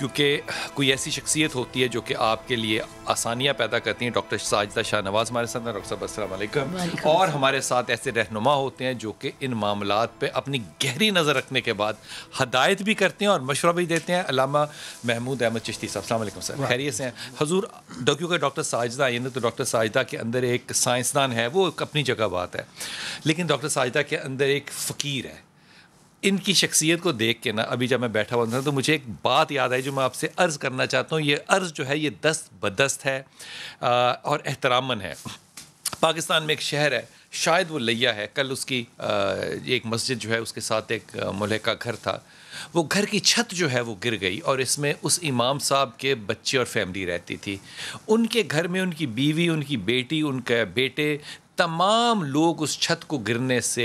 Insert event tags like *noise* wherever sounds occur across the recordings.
क्योंकि कोई ऐसी शख्सियत होती है जो कि आपके लिए आसानियाँ पैदा करती हैं डॉक्टर साजदा शाहनवाज हमारे साथ हैं डॉक्टर साहब असलम और हमारे साथ ऐसे रहनुमा होते हैं जो कि इन मामला पर अपनी गहरी नज़र रखने के बाद हदायत भी करते हैं और मशवरा भी देते हैं अलामा महमूद अहमद चिश्ती साहब अल्लाम सर खैरियत से हैं हजूर डॉक्यू का डॉक्टर साजदा यानी तो डॉक्टर साजदा के अंदर एक साइंसदान है वो अपनी जगह बात है लेकिन डॉक्टर साजदा के अंदर एक फ़कीर है इनकी शख्सियत को देख के ना अभी जब मैं बैठा हुआ था तो मुझे एक बात याद आई जो मैं आपसे अर्ज़ करना चाहता हूँ ये अर्ज़ जो है ये दस्त बदस्त है और एहतरामन है पाकिस्तान में एक शहर है शायद वो लिया है कल उसकी एक मस्जिद जो है उसके साथ एक मुल्ह का घर था वो घर की छत जो है वो गिर गई और इसमें उस इमाम साहब के बच्चे और फैमिली रहती थी उनके घर में उनकी बीवी उनकी बेटी उनके बेटे तमाम लोग उस छत को गिरने से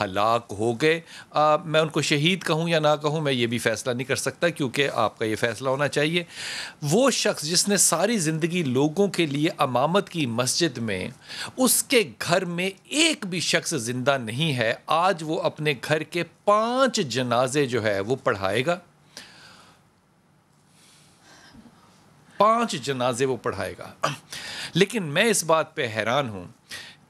हलाक हो गए मैं उनको शहीद कहूँ या ना कहूँ मैं ये भी फ़ैसला नहीं कर सकता क्योंकि आपका ये फ़ैसला होना चाहिए वो शख्स जिसने सारी ज़िंदगी लोगों के लिए अमामत की मस्जिद में उसके घर में एक भी शख्स ज़िंदा नहीं है आज वो अपने घर के पाँच जनाजे जो है वो पढ़ाएगा पाँच जनाजे वो पढ़ाएगा लेकिन मैं इस बात पे हैरान हूँ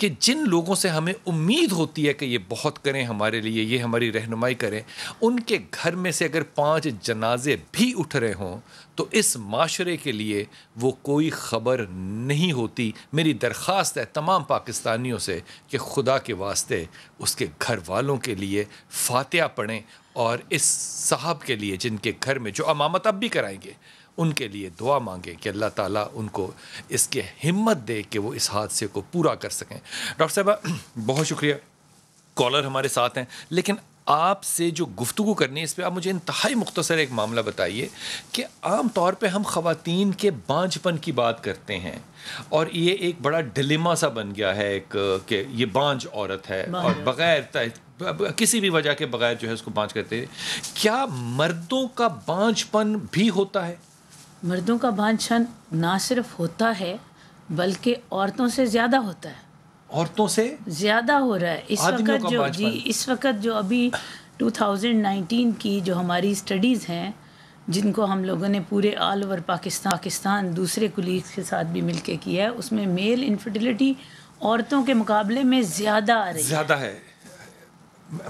कि जिन लोगों से हमें उम्मीद होती है कि ये बहुत करें हमारे लिए ये हमारी रहनुमाई करें उनके घर में से अगर पांच जनाजे भी उठ रहे हों तो इस माशरे के लिए वो कोई ख़बर नहीं होती मेरी दरख्वास्त है तमाम पाकिस्तानियों से कि खुदा के वास्ते उसके घर वालों के लिए फातह पढ़ें और इस साहब के लिए जिनके घर में जो अमामत अब भी कराएंगे उनके लिए दुआ मांगें कि अल्लाह ताला उनको इसके हिम्मत दे कि वो इस हादसे को पूरा कर सकें डॉक्टर साहबा *clears throat* बहुत शुक्रिया कॉलर हमारे साथ हैं लेकिन आपसे जो गुफ्तु करनी है इस पर आप मुझे इंतहाई मुख्तसर एक मामला बताइए कि आम तौर पर हम खातन के बांझपन की बात करते हैं और ये एक बड़ा डिलेमा सा बन गया है एक कि ये बाझ औरत है और बग़ैर किसी भी वजह के बगैर जो है उसको बाँझ करते हैं क्या मर्दों का बाझपन भी होता है मर्दों का बांछन ना सिर्फ होता है बल्कि औरतों से ज़्यादा होता है औरतों से ज़्यादा हो रहा है इस वक्त जो जी इस वक्त जो अभी 2019 की जो हमारी स्टडीज़ हैं जिनको हम लोगों ने पूरे ऑल ओवर पाकिस्तान पाकिस्तान दूसरे कुलीग के साथ भी मिलके किया है उसमें मेल इनफर्टिलिटी औरतों के मुकाबले में ज़्यादा आ रही ज़्यादा है,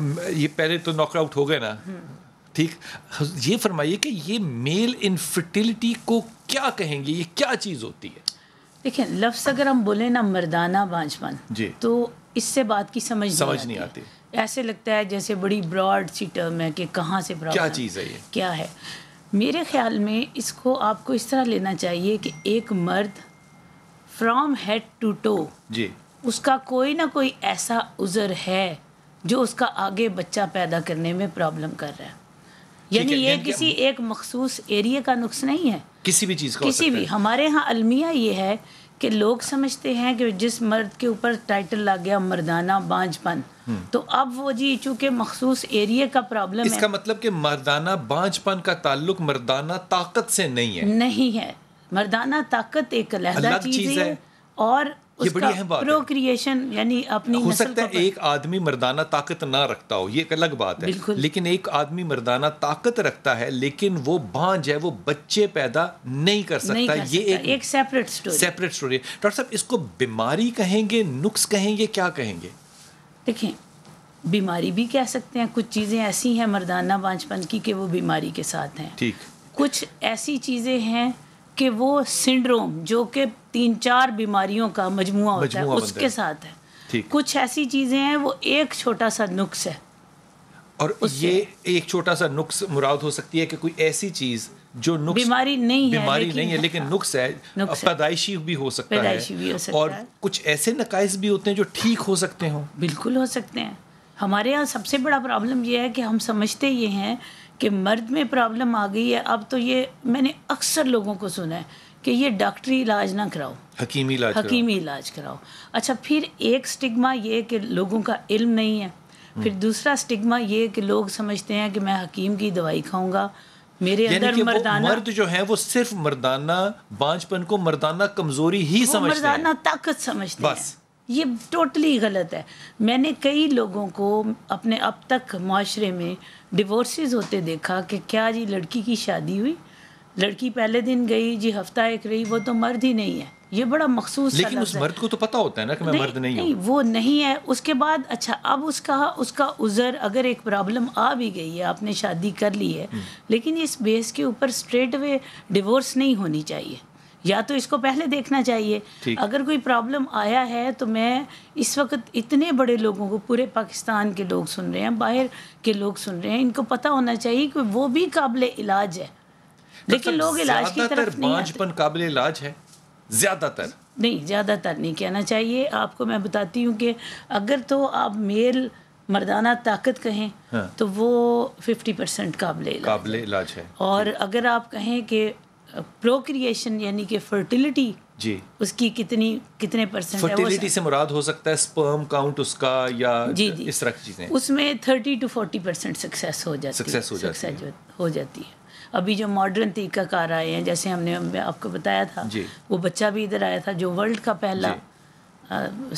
है। ये पहले तो नॉकआउट हो गए ना हम्म। ठीक ये फरमाइए कि ये मेल इनफर्टिलिटी को क्या कहेंगे ये क्या चीज़ होती है देखिए लफ्स अगर हम बोले ना मर्दाना जी तो इससे बात की समझ समझ नहीं, नहीं आती ऐसे लगता है जैसे बड़ी ब्रॉड सी टर्म है कि कहाँ से क्या चीज़ है ये क्या है मेरे ख्याल में इसको आपको इस तरह लेना चाहिए कि एक मर्द फ्रॉम हेड टू टो जी उसका कोई ना कोई ऐसा उज़र है जो उसका आगे बच्चा पैदा करने में प्रॉब्लम कर रहा है यानी ये किसी एक मखसूस एरिए का नुक्स नहीं है किसी भी चीज़ का किसी भी हमारे यहाँ अलमिया ये है कि लोग समझते हैं कि जिस मर्द के ऊपर टाइटल लग गया मर्दाना बांझपन हम्म। तो अब वो जी चूंकि मखसूस एरिए का प्रॉब्लम इसका है इसका मतलब कि मर्दाना बांझपन का ताल्लुक मर्दाना ताकत से नहीं है नहीं है मर्दाना ताकत एक अलहदा चीज़ है और ये बड़ी अहम बात प्रोक्रिएशन यानी अपनी हो सकता है एक आदमी मर्दाना ताकत ना रखता हो ये एक अलग बात है लेकिन एक आदमी मर्दाना ताकत रखता है लेकिन वो बांझ है वो बच्चे पैदा नहीं कर सकता नहीं कर ये सकता। एक, एक separate story separate story doctor साहब इसको बीमारी कहेंगे नुक्स कहेंगे क्या कहेंगे देखिए बीमारी भी कह सकते हैं कुछ चीज़ें ऐसी हैं मर्दाना बांझपन की कि वो बीमारी के साथ हैं ठीक कुछ ऐसी चीज़ें हैं कि वो सिंड्रोम जो कि तीन चार बीमारियों का मजमु होता है उसके है। साथ है कुछ ऐसी चीज़ें हैं वो एक छोटा सा नुक्स है और ये एक छोटा सा नुक्स मुराद हो सकती है कि कोई ऐसी चीज़ जो नुक्स बीमारी नहीं है बीमारी नहीं है लेकिन हाँ, नुक्स है पैदाइशी भी हो सकता है और कुछ ऐसे नकाइस भी होते हैं जो ठीक हो सकते हो बिल्कुल हो सकते हैं हमारे यहाँ सबसे बड़ा प्रॉब्लम यह है कि हम समझते ये हैं कि मर्द में प्रॉब्लम आ गई है अब तो ये मैंने अक्सर लोगों को सुना है कि ये डॉक्टरी इलाज ना कराओ हकीमी इलाज हकीमी इलाज कराओ अच्छा फिर एक स्टिग्मा ये कि लोगों का इल्म नहीं है फिर हम्म। दूसरा स्टिग्मा ये कि लोग समझते हैं कि मैं हकीम की दवाई खाऊंगा मेरे अंदर मर्दाना मर्द जो है वो सिर्फ मर्दाना बांझपन को मर्दाना कमजोरी ही समझते मर्दाना ताकत समझते हैं ये टोटली गलत है मैंने कई लोगों को अपने अब तक माशरे में डिवोर्सेज होते देखा कि क्या जी लड़की की शादी हुई लड़की पहले दिन गई जी हफ्ता एक रही वो तो मर्द ही नहीं है ये बड़ा मखसूस लेकिन उस मर्द को तो पता होता है ना कि मैं नहीं, मर्द नहीं, नहीं वो नहीं है उसके बाद अच्छा अब उसका उसका उज़र अगर एक प्रॉब्लम आ भी गई है आपने शादी कर ली है हम्म। लेकिन इस बेस के ऊपर स्ट्रेट वे डिवोर्स नहीं होनी चाहिए या तो इसको पहले देखना चाहिए अगर कोई प्रॉब्लम आया है तो मैं इस वक्त इतने बड़े लोगों को पूरे पाकिस्तान के लोग सुन रहे हैं बाहर के लोग सुन रहे हैं इनको पता होना चाहिए कि वो भी काबिल इलाज है लेकिन मतलब लोग इलाज की तरफ नहीं काबिल इलाज है ज़्यादातर नहीं ज़्यादातर नहीं कहना चाहिए आपको मैं बताती हूँ कि अगर तो आप मेल मर्दाना ताकत कहें हाँ। तो वो फिफ्टी परसेंट काबिल इलाज है और अगर आप कहें कि प्रोक्रिएशन यानी कि फर्टिलिटी जी उसकी कितनी कितने परसेंट फर्टिलिटी से मुराद हो सकता है स्पर्म काउंट उसका या जी जी इस तरह चीज़ें उसमें thirty to forty percent success हो जाती सक्सेस हो जाती सक्सेस हो जाती है अभी जो मॉडर्न तरीकाकार आए हैं जैसे हमने आपको बताया था वो बच्चा भी इधर आया था जो वर्ल्ड का पहला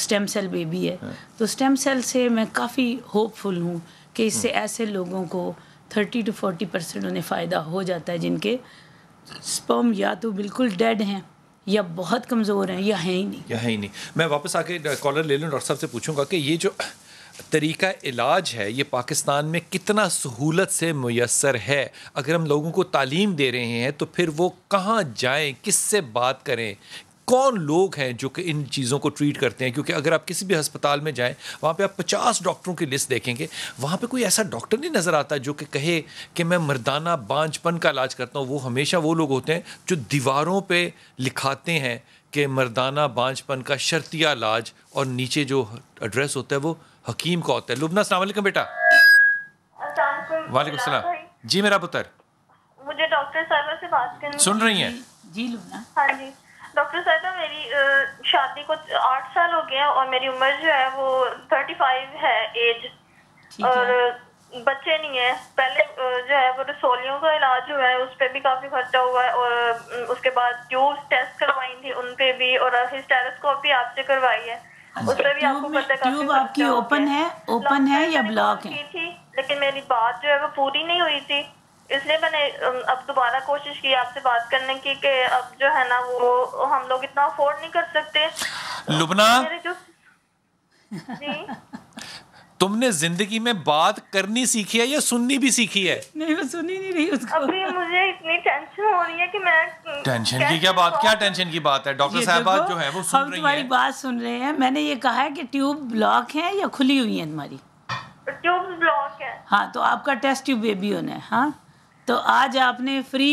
स्टेम सेल बेबी है हाँ। तो स्टेम सेल से मैं काफ़ी होपफुल हूँ कि इससे हाँ। ऐसे लोगों को थर्टी टू फोर्टी परसेंट उन्हें फ़ायदा हो जाता है जिनके स्पर्म या तो बिल्कुल डेड हैं या बहुत कमज़ोर हैं या है ही नहीं या है ही नहीं मैं वापस आके कॉलर ले लूँ डॉक्टर साहब से पूछूंगा कि ये जो तरीका इलाज है ये पाकिस्तान में कितना सहूलत से मैसर है अगर हम लोगों को तालीम दे रहे हैं तो फिर वो कहाँ जाएं किस से बात करें कौन लोग हैं जो कि इन चीज़ों को ट्रीट करते हैं क्योंकि अगर आप किसी भी अस्पताल में जाएं वहाँ पे आप पचास डॉक्टरों की लिस्ट देखेंगे वहाँ पे कोई ऐसा डॉक्टर नहीं नज़र आता जो कि कहे कि मैं मर्दाना बांझपन का इलाज करता हूँ वो हमेशा वो लोग होते हैं जो दीवारों पर लिखाते हैं कि मर्दाना बांझपन का शर्तिया इलाज और नीचे जो एड्रेस होता है वो हकीम का होता है लुबना सलामकम बेटा वालेकुम सलाम जी मेरा पुत्र मुझे डॉक्टर साहबा से बात करनी सुन रही हैं जी लुबना हाँ जी डॉक्टर साहिबा मेरी शादी को आठ साल हो गया और मेरी उम्र जो है वो थर्टी फाइव है एज और बच्चे नहीं है पहले जो है वो रसोलियों का इलाज हुआ है उस पर भी काफी खर्चा हुआ है और उसके बाद ट्यूब टेस्ट करवाई थी उन पे भी और हिस्टेरोस्कोपी आपसे करवाई है अच्छा, उस पर भी आपको आपकी ओपन है ओपन है या ब्लॉक है लेकिन मेरी बात जो है वो पूरी नहीं हुई थी इसलिए मैंने अब दोबारा कोशिश की आपसे बात करने की कि अब जो है ना वो हम लोग इतना अफोर्ड नहीं कर सकते लुबना तुमने जिंदगी में बात करनी सीखी है या सुननी भी सीखी है नहीं मैं सुनी नहीं रही उसको अभी मुझे इतनी टेंशन हो रही है कि मैं टेंशन की क्या बात क्या टेंशन की बात है डॉक्टर साहब जो है वो सुन हम रही तुम्हारी बात सुन रहे हैं मैंने ये कहा है कि ट्यूब ब्लॉक है या खुली हुई है तुम्हारी ट्यूब ब्लॉक है हाँ तो आपका टेस्ट ट्यूब बेबी होना है हाँ तो आज आपने फ्री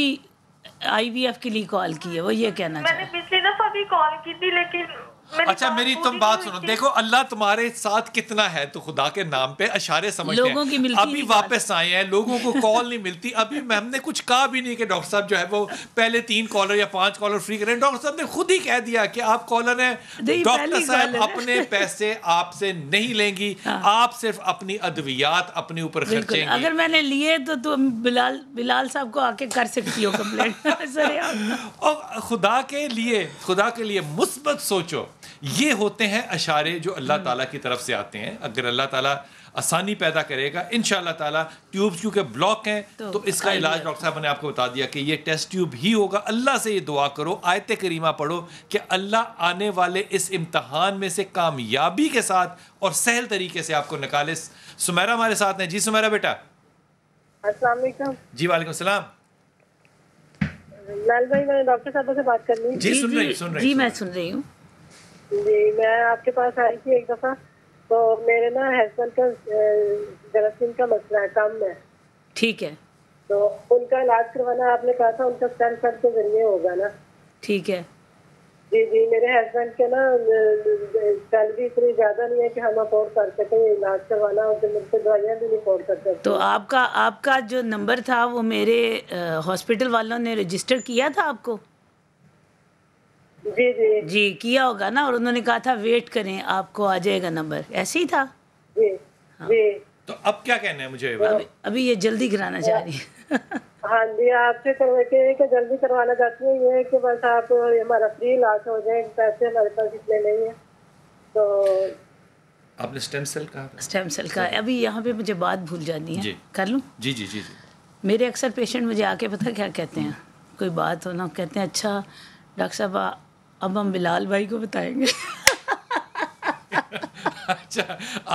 आईवीएफ के लिए कॉल की है वो ये कहना मैंने पिछली दफा भी कॉल की थी लेकिन अच्छा मेरी तुम बात सुनो देखो अल्लाह तुम्हारे साथ कितना है तो खुदा के नाम पे इशारे समझ लोगों की मिलती अभी वापस आए हैं लोगों को कॉल नहीं मिलती अभी हमने कुछ कहा भी नहीं कि डॉक्टर साहब जो है वो पहले तीन कॉलर या पांच कॉलर फ्री करें डॉक्टर साहब ने खुद ही कह दिया कि आप कॉलर हैं डॉक्टर साहब अपने पैसे आपसे नहीं लेंगी हाँ। आप सिर्फ अपनी अद्वियात अपने ऊपर खर्चेंगे अगर मैंने लिए तो तुम बिलाल बिलाल साहब को आके कर सकती हो कंप्लेंट *laughs* और खुदा के लिए खुदा के लिए मुस्बत सोचो ये होते हैं अशारे जो अल्लाह ताला की तरफ से आते हैं अगर अल्लाह ताला आसानी पैदा करेगा इन ताला ट्यूब्स क्योंकि ब्लॉक हैं तो, तो इसका इलाज डॉक्टर साहब ने आपको बता दिया कि ये टेस्ट ट्यूब ही होगा अल्लाह से ये दुआ करो आयत करीमा पढ़ो कि अल्लाह आने वाले इस इम्तहान में से कामयाबी के साथ और सहल तरीके से आपको निकाले सुमेरा हमारे साथ हैं जी सुमेरा बेटा जी वाले सलाम लाल भाई मैंने डॉक्टर साहब से बात करनी जी सुन रही सुन रही जी मैं सुन रही हूँ जी मैं आपके पास आई थी एक दफ़ा तो मेरे ना हस्बैंड का जरासीम का मसला है काम में ठीक है तो उनका इलाज करवाना आपने कहा था उनका स्टेम सेल के जरिए होगा ना ठीक है जी जी मेरे हस्बैंड के ना सैलरी इतनी ज़्यादा नहीं है कि हम अफोर्ड कर सकें इलाज करवाना और तो मुझसे दवाइयाँ भी नहीं अफोर्ड कर सकते तो आपका आपका जो नंबर था वो मेरे हॉस्पिटल वालों ने रजिस्टर किया था आपको जी जी जी किया होगा ना और उन्होंने कहा था वेट करें आपको आ जाएगा नंबर ऐसे ही था जी हाँ। जी तो अब क्या कहना है मुझे अभी, अभी ये जल्दी कराना चाह रही है *laughs* हाँ जी आपसे कि जल्दी करवाना चाहती हूँ ये कि बस आप हमारा फ्री लाश हो जाए पैसे हमारे पास इतने नहीं है तो आपने स्टेम सेल कहा स्टेम सेल का अभी यहाँ पे मुझे बात भूल जानी है कर लूँ जी जी जी जी मेरे अक्सर पेशेंट मुझे आके पता क्या कहते हैं कोई बात हो ना कहते हैं अच्छा डॉक्टर साहब अब हम बिलाल भाई को बताएंगे अच्छा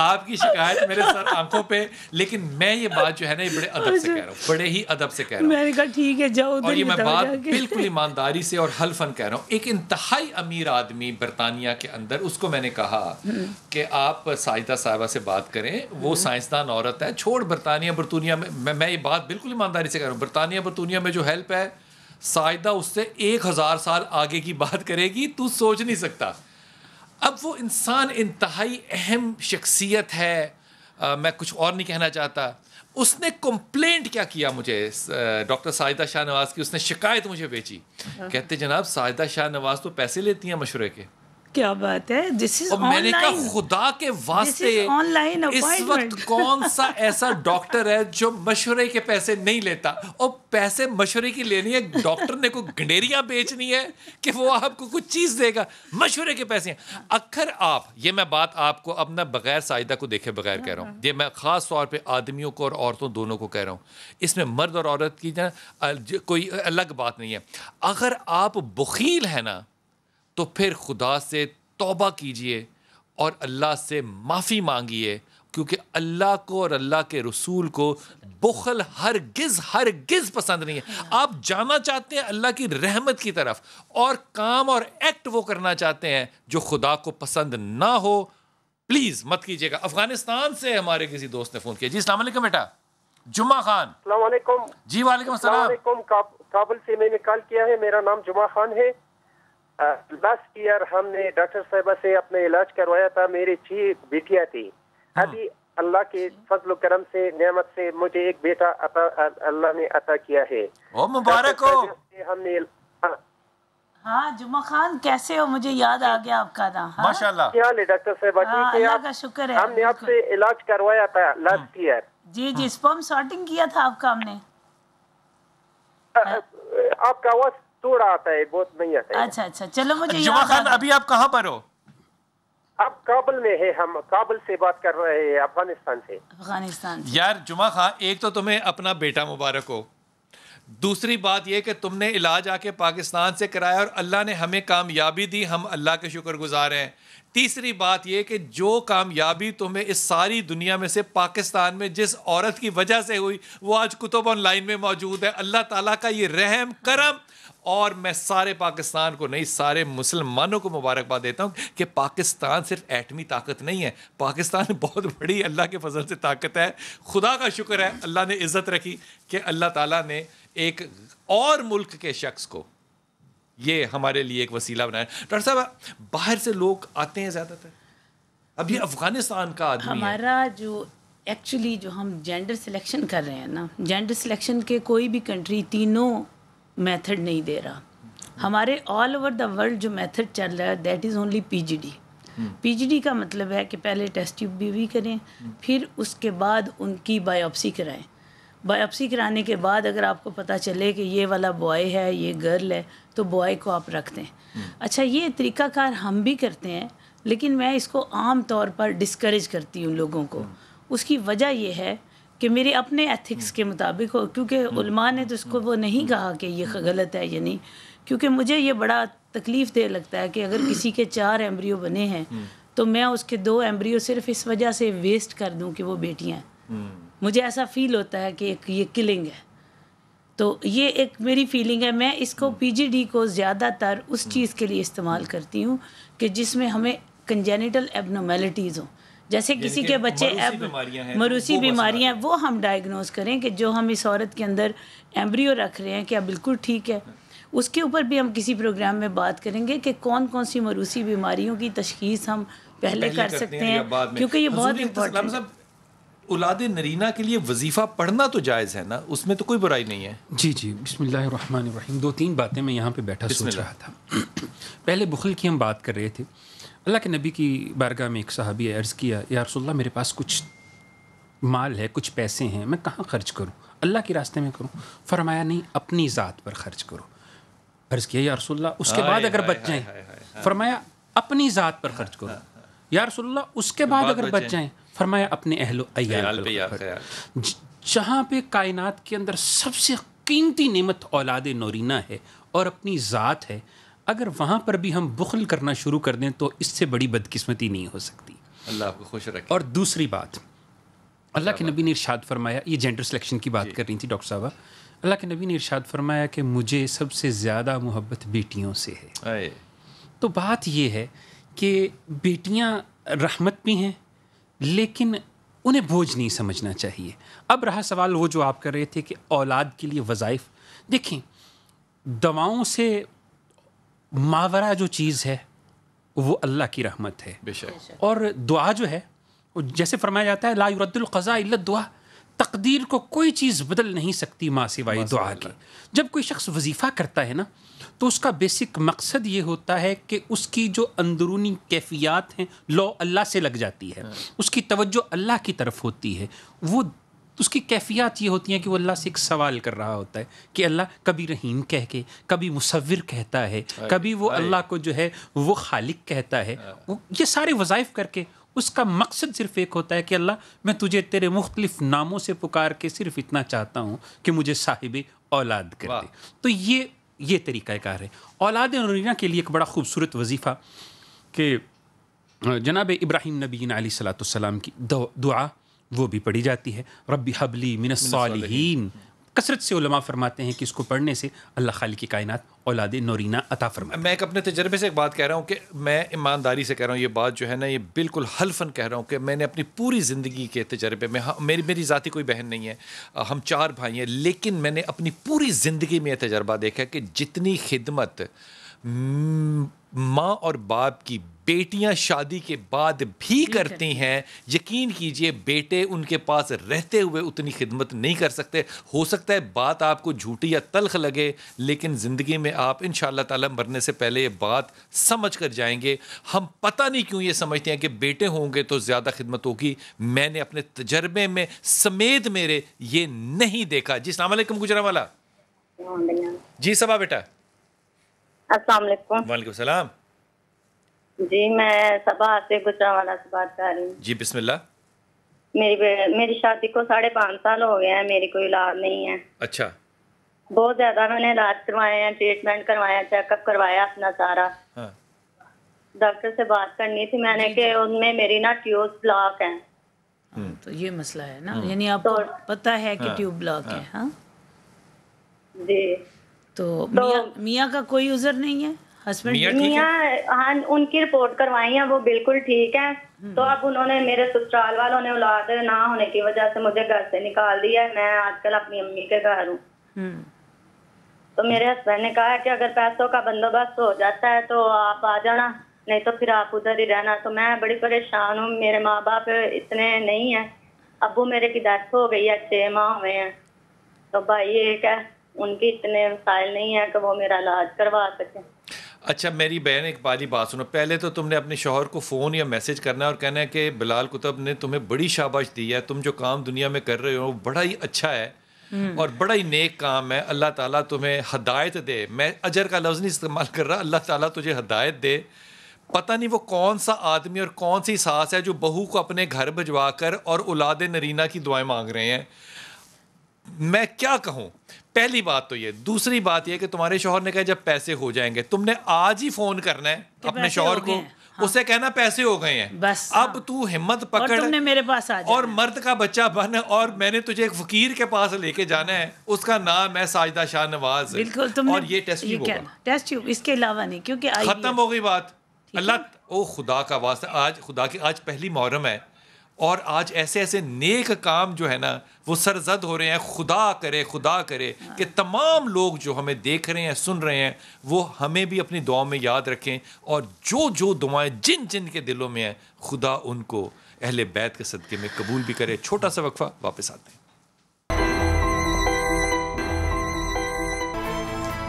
आपकी शिकायत मेरे सर आंखों पे लेकिन मैं ये बात जो है ना ये बड़े अदब से अच्छा। कह रहा हूँ बड़े ही अदब से कह रहा हूँ मैंने कहा ठीक है जाओ और ये मैं बात बिल्कुल ईमानदारी से और हल्फन कह रहा हूँ एक इंतहाई अमीर आदमी बरतानिया के अंदर उसको मैंने कहा हम्म। कि आप साजिदा साहबा से बात करें वो हम्म। साइंसदान औरत है छोड़ बरतानिया बरतूनिया में मैं ये बात बिल्कुल ईमानदारी से कह रहा हूँ बरतानिया बरतूनिया में जो हेल्प है सायदा उससे एक हज़ार साल आगे की बात करेगी तू सोच नहीं सकता अब वो इंसान इंतहाई अहम शख्सियत है आ, मैं कुछ और नहीं कहना चाहता उसने कंप्लेंट क्या किया मुझे डॉक्टर साहिदा शाह नवाज़ की उसने शिकायत मुझे बेची हाँ। कहते जनाब साहिदा शाह नवाज़ तो पैसे लेती हैं मशुरे के क्या बात है दिस इज मैंने कहा खुदा के वास्ते ऑनलाइन इस वक्त कौन सा ऐसा डॉक्टर है जो मशवरे के पैसे नहीं लेता और पैसे मशवरे की लेनी है डॉक्टर ने कोई गंडेरिया बेचनी है कि वो आपको कुछ चीज देगा मशवरे के पैसे अक्सर आप ये मैं बात आपको अब बगैर सायदा को देखे बगैर कह रहा हूँ ये मैं खास तौर पर आदमियों को और औरतों दोनों को कह रहा हूँ इसमें मर्द और औरत की ना कोई अलग बात नहीं है अगर आप बखील है ना तो फिर खुदा से तोबा कीजिए और अल्लाह से माफ़ी मांगिए क्योंकि अल्लाह को और अल्लाह के रसूल को बुखल हरगिज़ गिज पसंद नहीं है हाँ। आप जाना चाहते हैं अल्लाह की रहमत की तरफ और काम और एक्ट वो करना चाहते हैं जो खुदा को पसंद ना हो प्लीज़ मत कीजिएगा अफगानिस्तान से हमारे किसी दोस्त ने फ़ोन किया जी सलाम बेटा जुमा खान जी वाले काबुल से मैंने कॉल किया है मेरा नाम जुमा खान है लास्ट ईयर हमने डॉक्टर साहबा से अपने इलाज करवाया था मेरी छह बेटियाँ थी हाँ। अभी अल्लाह के फजल करम से नियमत से मुझे एक बेटा अल्लाह ने अता किया है ओ मुबारक हो हमने हाँ, हाँ जुमा खान कैसे हो मुझे याद आ गया आपका नाम हाँ? माशाल्लाह क्या ले डॉक्टर साहब अल्लाह का शुक्र है हमने आपसे इलाज करवाया था लास्ट हम्म। ईयर जी जी स्पर्म हम्म। सॉर्टिंग किया था आपका हमने आपका आवाज थोड़ा आता है बहुत नहीं आता है अच्छा अच्छा चलो मुझे जुमा खान अभी आप कहाँ पर हो अब काबुल में है हम काबुल से बात कर रहे हैं अफगानिस्तान से अफगानिस्तान यार जुमा खान एक तो तुम्हें अपना बेटा मुबारक हो दूसरी बात यह कि तुमने इलाज आके पाकिस्तान से कराया और अल्लाह ने हमें कामयाबी दी हम अल्लाह के शुक्रगुजार हैं तीसरी बात यह कि जो कामयाबी तुम्हें इस सारी दुनिया में से पाकिस्तान में जिस औरत की वजह से हुई वो आज कुतुब ऑनलाइन में मौजूद है अल्लाह ताला का ये रहम करम और मैं सारे पाकिस्तान को नहीं सारे मुसलमानों को मुबारकबाद देता हूँ कि पाकिस्तान सिर्फ एटमी ताकत नहीं है पाकिस्तान *laughs* बहुत बड़ी अल्लाह के फजल से ताकत है खुदा का शुक्र है अल्लाह ने इज़्ज़त रखी कि अल्लाह ताला ने एक और मुल्क के शख्स को ये हमारे लिए एक वसीला बनाया डॉक्टर साहब बाहर से लोग आते हैं ज़्यादातर अभी अफगानिस्तान का आदमी हमारा जो एक्चुअली जो हम जेंडर सिलेक्शन कर रहे हैं ना जेंडर सिलेक्शन के कोई भी कंट्री तीनों मेथड नहीं दे रहा हमारे ऑल ओवर द वर्ल्ड जो मेथड चल रहा है that is only PGD PGD का मतलब है कि पहले टेस्ट ट्यूब भी, भी करें फिर उसके बाद उनकी बायोप्सी कराएं बायोप्सी कराने के बाद अगर आपको पता चले कि ये वाला बॉय है ये गर्ल है तो बॉय को आप रख दें हम्म। अच्छा ये तरीकाकार हम भी करते हैं लेकिन मैं इसको आम तौर पर डिस्करेज करती हूँ लोगों को हम्म। उसकी वजह यह है कि मेरे अपने एथिक्स हम्म। के मुताबिक हो क्योंकि उलमा ने तो इसको वो नहीं कहा कि ये गलत है या नहीं क्योंकि मुझे ये बड़ा तकलीफ़ दे लगता है कि अगर किसी के चार एम्ब्रियो बने हैं तो मैं उसके दो एम्ब्रियो सिर्फ इस वजह से वेस्ट कर दूं कि वो बेटियां हैं मुझे ऐसा फील होता है कि एक ये किलिंग है तो ये एक मेरी फीलिंग है मैं इसको पीजीडी हम्म। को ज़्यादातर उस हम्म। चीज़ के लिए इस्तेमाल करती हूँ कि जिसमें हमें कंजेनिटल एबनॉर्मेलिटीज़ हो जैसे किसी के बच्चे एब मरूसी बीमारियाँ वो हम डायग्नोज करें कि जो हम इस औरत के अंदर एम्ब्रियो रख रहे हैं क्या बिल्कुल ठीक है उसके ऊपर भी हम किसी प्रोग्राम में बात करेंगे कि कौन कौन सी मरूसी बीमारियों की तशखीस हम पहले, पहले कर सकते हैं क्योंकि ये बहुत इम्पोर्टेंट औलाद नरीना के लिए वजीफ़ा पढ़ना तो जायज़ है ना उसमें तो कोई बुराई नहीं है जी जी बिसमीम दो तीन बातें मैं यहाँ पर बैठा सोच रहा था *clears throat* पहले बुखल की हम बात कर रहे थे अल्लाह के नबी की बारगाह में एक साहबी अर्ज़ किया या रसोल्ला मेरे पास कुछ माल है कुछ पैसे हैं मैं कहाँ खर्च करूँ अल्लाह के रास्ते में करूँ फरमाया नहीं अपनी ज़ात पर खर्च करो अर्ज़ किया या रसोल्ला उसके बाद अगर बच जाएँ फरमाया अपनी ज़ात पर खर्च करो या रसोल्ला उसके बाद अगर बच जाएँ फरमाया अपने अहलो अयाल जहाँ पे कायनात के अंदर सबसे कीमती नेमत औलाद नौरीना है और अपनी ज़ात है अगर वहाँ पर भी हम बुखल करना शुरू कर दें तो इससे बड़ी बदकिस्मती नहीं हो सकती अल्लाह को खुश रखे और दूसरी बात अल्लाह के नबी ने इरशाद फरमाया ये जेंडर सिलेक्शन की बात कर रही थी डॉक्टर साहबा अल्लाह के नबी ने इरशाद फरमाया कि मुझे सबसे ज़्यादा मोहब्बत बेटियों से है तो बात यह है कि बेटियाँ रहमत भी हैं लेकिन उन्हें बोझ नहीं समझना चाहिए अब रहा सवाल वो जो आप कर रहे थे कि औलाद के लिए वज़ाइफ देखें दवाओं से मावरा जो चीज़ है वो अल्लाह की रहमत है बेशक और दुआ जो है जैसे फरमाया जाता है लाउरद्दुल्क़ा इल्लत दुआ तकदीर को कोई चीज़ बदल नहीं सकती माँ सिवाई दुआ की जब कोई शख्स वजीफ़ा करता है ना तो उसका बेसिक मकसद ये होता है कि उसकी जो अंदरूनी कैफियात हैं लॉ अल्लाह से लग जाती है हाँ। उसकी तवज्जो अल्लाह की तरफ होती है वो उसकी कैफियात ये होती हैं कि वो अल्लाह से एक सवाल कर रहा होता है कि अल्लाह कभी रहीम कह के कभी मुसविर कहता है हाँ। कभी वो हाँ। अल्लाह को जो है वो खालिक कहता है ये सारे वज़ाइफ करके उसका मकसद सिर्फ एक होता है कि अल्लाह मैं तुझे तेरे मुख्तलिफ नामों से पुकार के सिर्फ इतना चाहता हूँ कि मुझे साहिब औलाद कर दे तो ये ये तरीक़ाकार है औलाद नूरीना के लिए एक बड़ा खूबसूरत वजीफ़ा कि जनाब इब्राहिम नबीन आल सलाम की दुआ वो भी पढ़ी जाती है रबी हबली मिनसालहीन कसरत से उलमा फरमाते हैं कि इसको पढ़ने से अल्लाह खाली की कायनात औलाद नौरीना अता फरमा मैं एक अपने तजर्बे से एक बात कह रहा हूँ कि मैं ईमानदारी से कह रहा हूँ ये बात जो है ना ये बिल्कुल हल्फन कह रहा हूँ कि मैंने अपनी पूरी ज़िंदगी के तजर्बे में हाँ, मेरी मेरी ज़ाती कोई बहन नहीं है हम चार भाई हैं लेकिन मैंने अपनी पूरी ज़िंदगी में यह तजर्बा देखा कि जितनी खिदमत माँ और बाप की बेटियां शादी के बाद भी करती हैं यकीन कीजिए बेटे उनके पास रहते हुए उतनी खिदमत नहीं कर सकते हो सकता है बात आपको झूठी या तलख लगे लेकिन ज़िंदगी में आप इन ताला मरने से पहले ये बात समझ कर जाएंगे हम पता नहीं क्यों ये समझते हैं कि बेटे होंगे तो ज़्यादा खिदमत होगी मैंने अपने तजर्बे में समेत मेरे ये नहीं देखा जी सलामकुम गुजरा वाला जी सबा बेटा वालेकुम सलाम जी मैं सभा से गुजरावाला से बात कर रही हूँ जी बिस्मिल्ला मेरी मेरी शादी को साढ़े पाँच साल हो गए हैं मेरी कोई औलाद नहीं है अच्छा बहुत ज्यादा मैंने इलाज करवाए हैं ट्रीटमेंट करवाया चेकअप करवाया अपना सारा हाँ। डॉक्टर से बात करनी थी मैंने कि उनमें मेरी ना ट्यूब ब्लॉक है तो ये मसला है ना हम्म। यानी आप तो, पता है कि ट्यूब हाँ। ब्लॉक हाँ। है हाँ? जी तो, तो मियाँ मिया का कोई उजर नहीं है हाँ उनकी रिपोर्ट करवाई है वो बिल्कुल ठीक है हम्म। तो अब उन्होंने मेरे ससुराल वालों ने औलाद ना होने की वजह से मुझे घर से निकाल दिया है मैं आजकल अपनी अम्मी के घर हूँ हम्म। तो मेरे हस्बैंड ने कहा कि अगर पैसों का बंदोबस्त हो जाता है तो आप आ जाना नहीं तो फिर आप उधर ही रहना तो मैं बड़ी परेशान हूँ मेरे माँ बाप इतने नहीं है अबू मेरे की डेथ हो गई है छह माह हुए हैं तो भाई एक है उनकी इतने साल नहीं है कि वो मेरा इलाज करवा सके अच्छा मेरी बहन एक बारी बात सुनो पहले तो तुमने अपने शोहर को फ़ोन या मैसेज करना है और कहना है कि बिलाल कुतब ने तुम्हें बड़ी शाबाश दी है तुम जो काम दुनिया में कर रहे हो बड़ा ही अच्छा है हम्म। और बड़ा ही नेक काम है अल्लाह ताला तुम्हें हदायत दे मैं अजर का लफ्ज़ नहीं इस्तेमाल कर रहा अल्लाह ताला तुझे हदायत दे पता नहीं वो कौन सा आदमी और कौन सी सास है जो बहू को अपने घर भिजवा कर और औलाद नरीना की दुआएं मांग रहे हैं मैं क्या कहूँ पहली बात तो ये दूसरी बात ये कि तुम्हारे शोहर ने कहा जब पैसे हो जाएंगे तुमने आज ही फोन करना है अपने शोहर को हाँ। उसे कहना पैसे हो गए हैं बस हाँ। अब हाँ। तू हिम्मत पकड़ और तुमने मेरे पास आ और मर्द का बच्चा बन और मैंने तुझे एक फकीर के पास लेके जाना है उसका नाम है साजिदा शाह नवाज बिल्कुल और ये टेस्ट ये होगा टेस्ट ट्यूब इसके अलावा नहीं क्योंकि खत्म हो गई बात अल्लाह ओ खुदा का वास्ता आज खुदा की आज पहली मुहर्रम है और आज ऐसे ऐसे नेक काम जो है ना वो सरजद हो रहे हैं खुदा करे खुदा करे कि हाँ। तमाम लोग जो हमें देख रहे हैं सुन रहे हैं वो हमें भी अपनी दुआ में याद रखें और जो जो दुआएं जिन जिन के दिलों में हैं खुदा उनको अहल बैत के सदक़े में कबूल भी करे छोटा सा वक्फा वापस आते हैं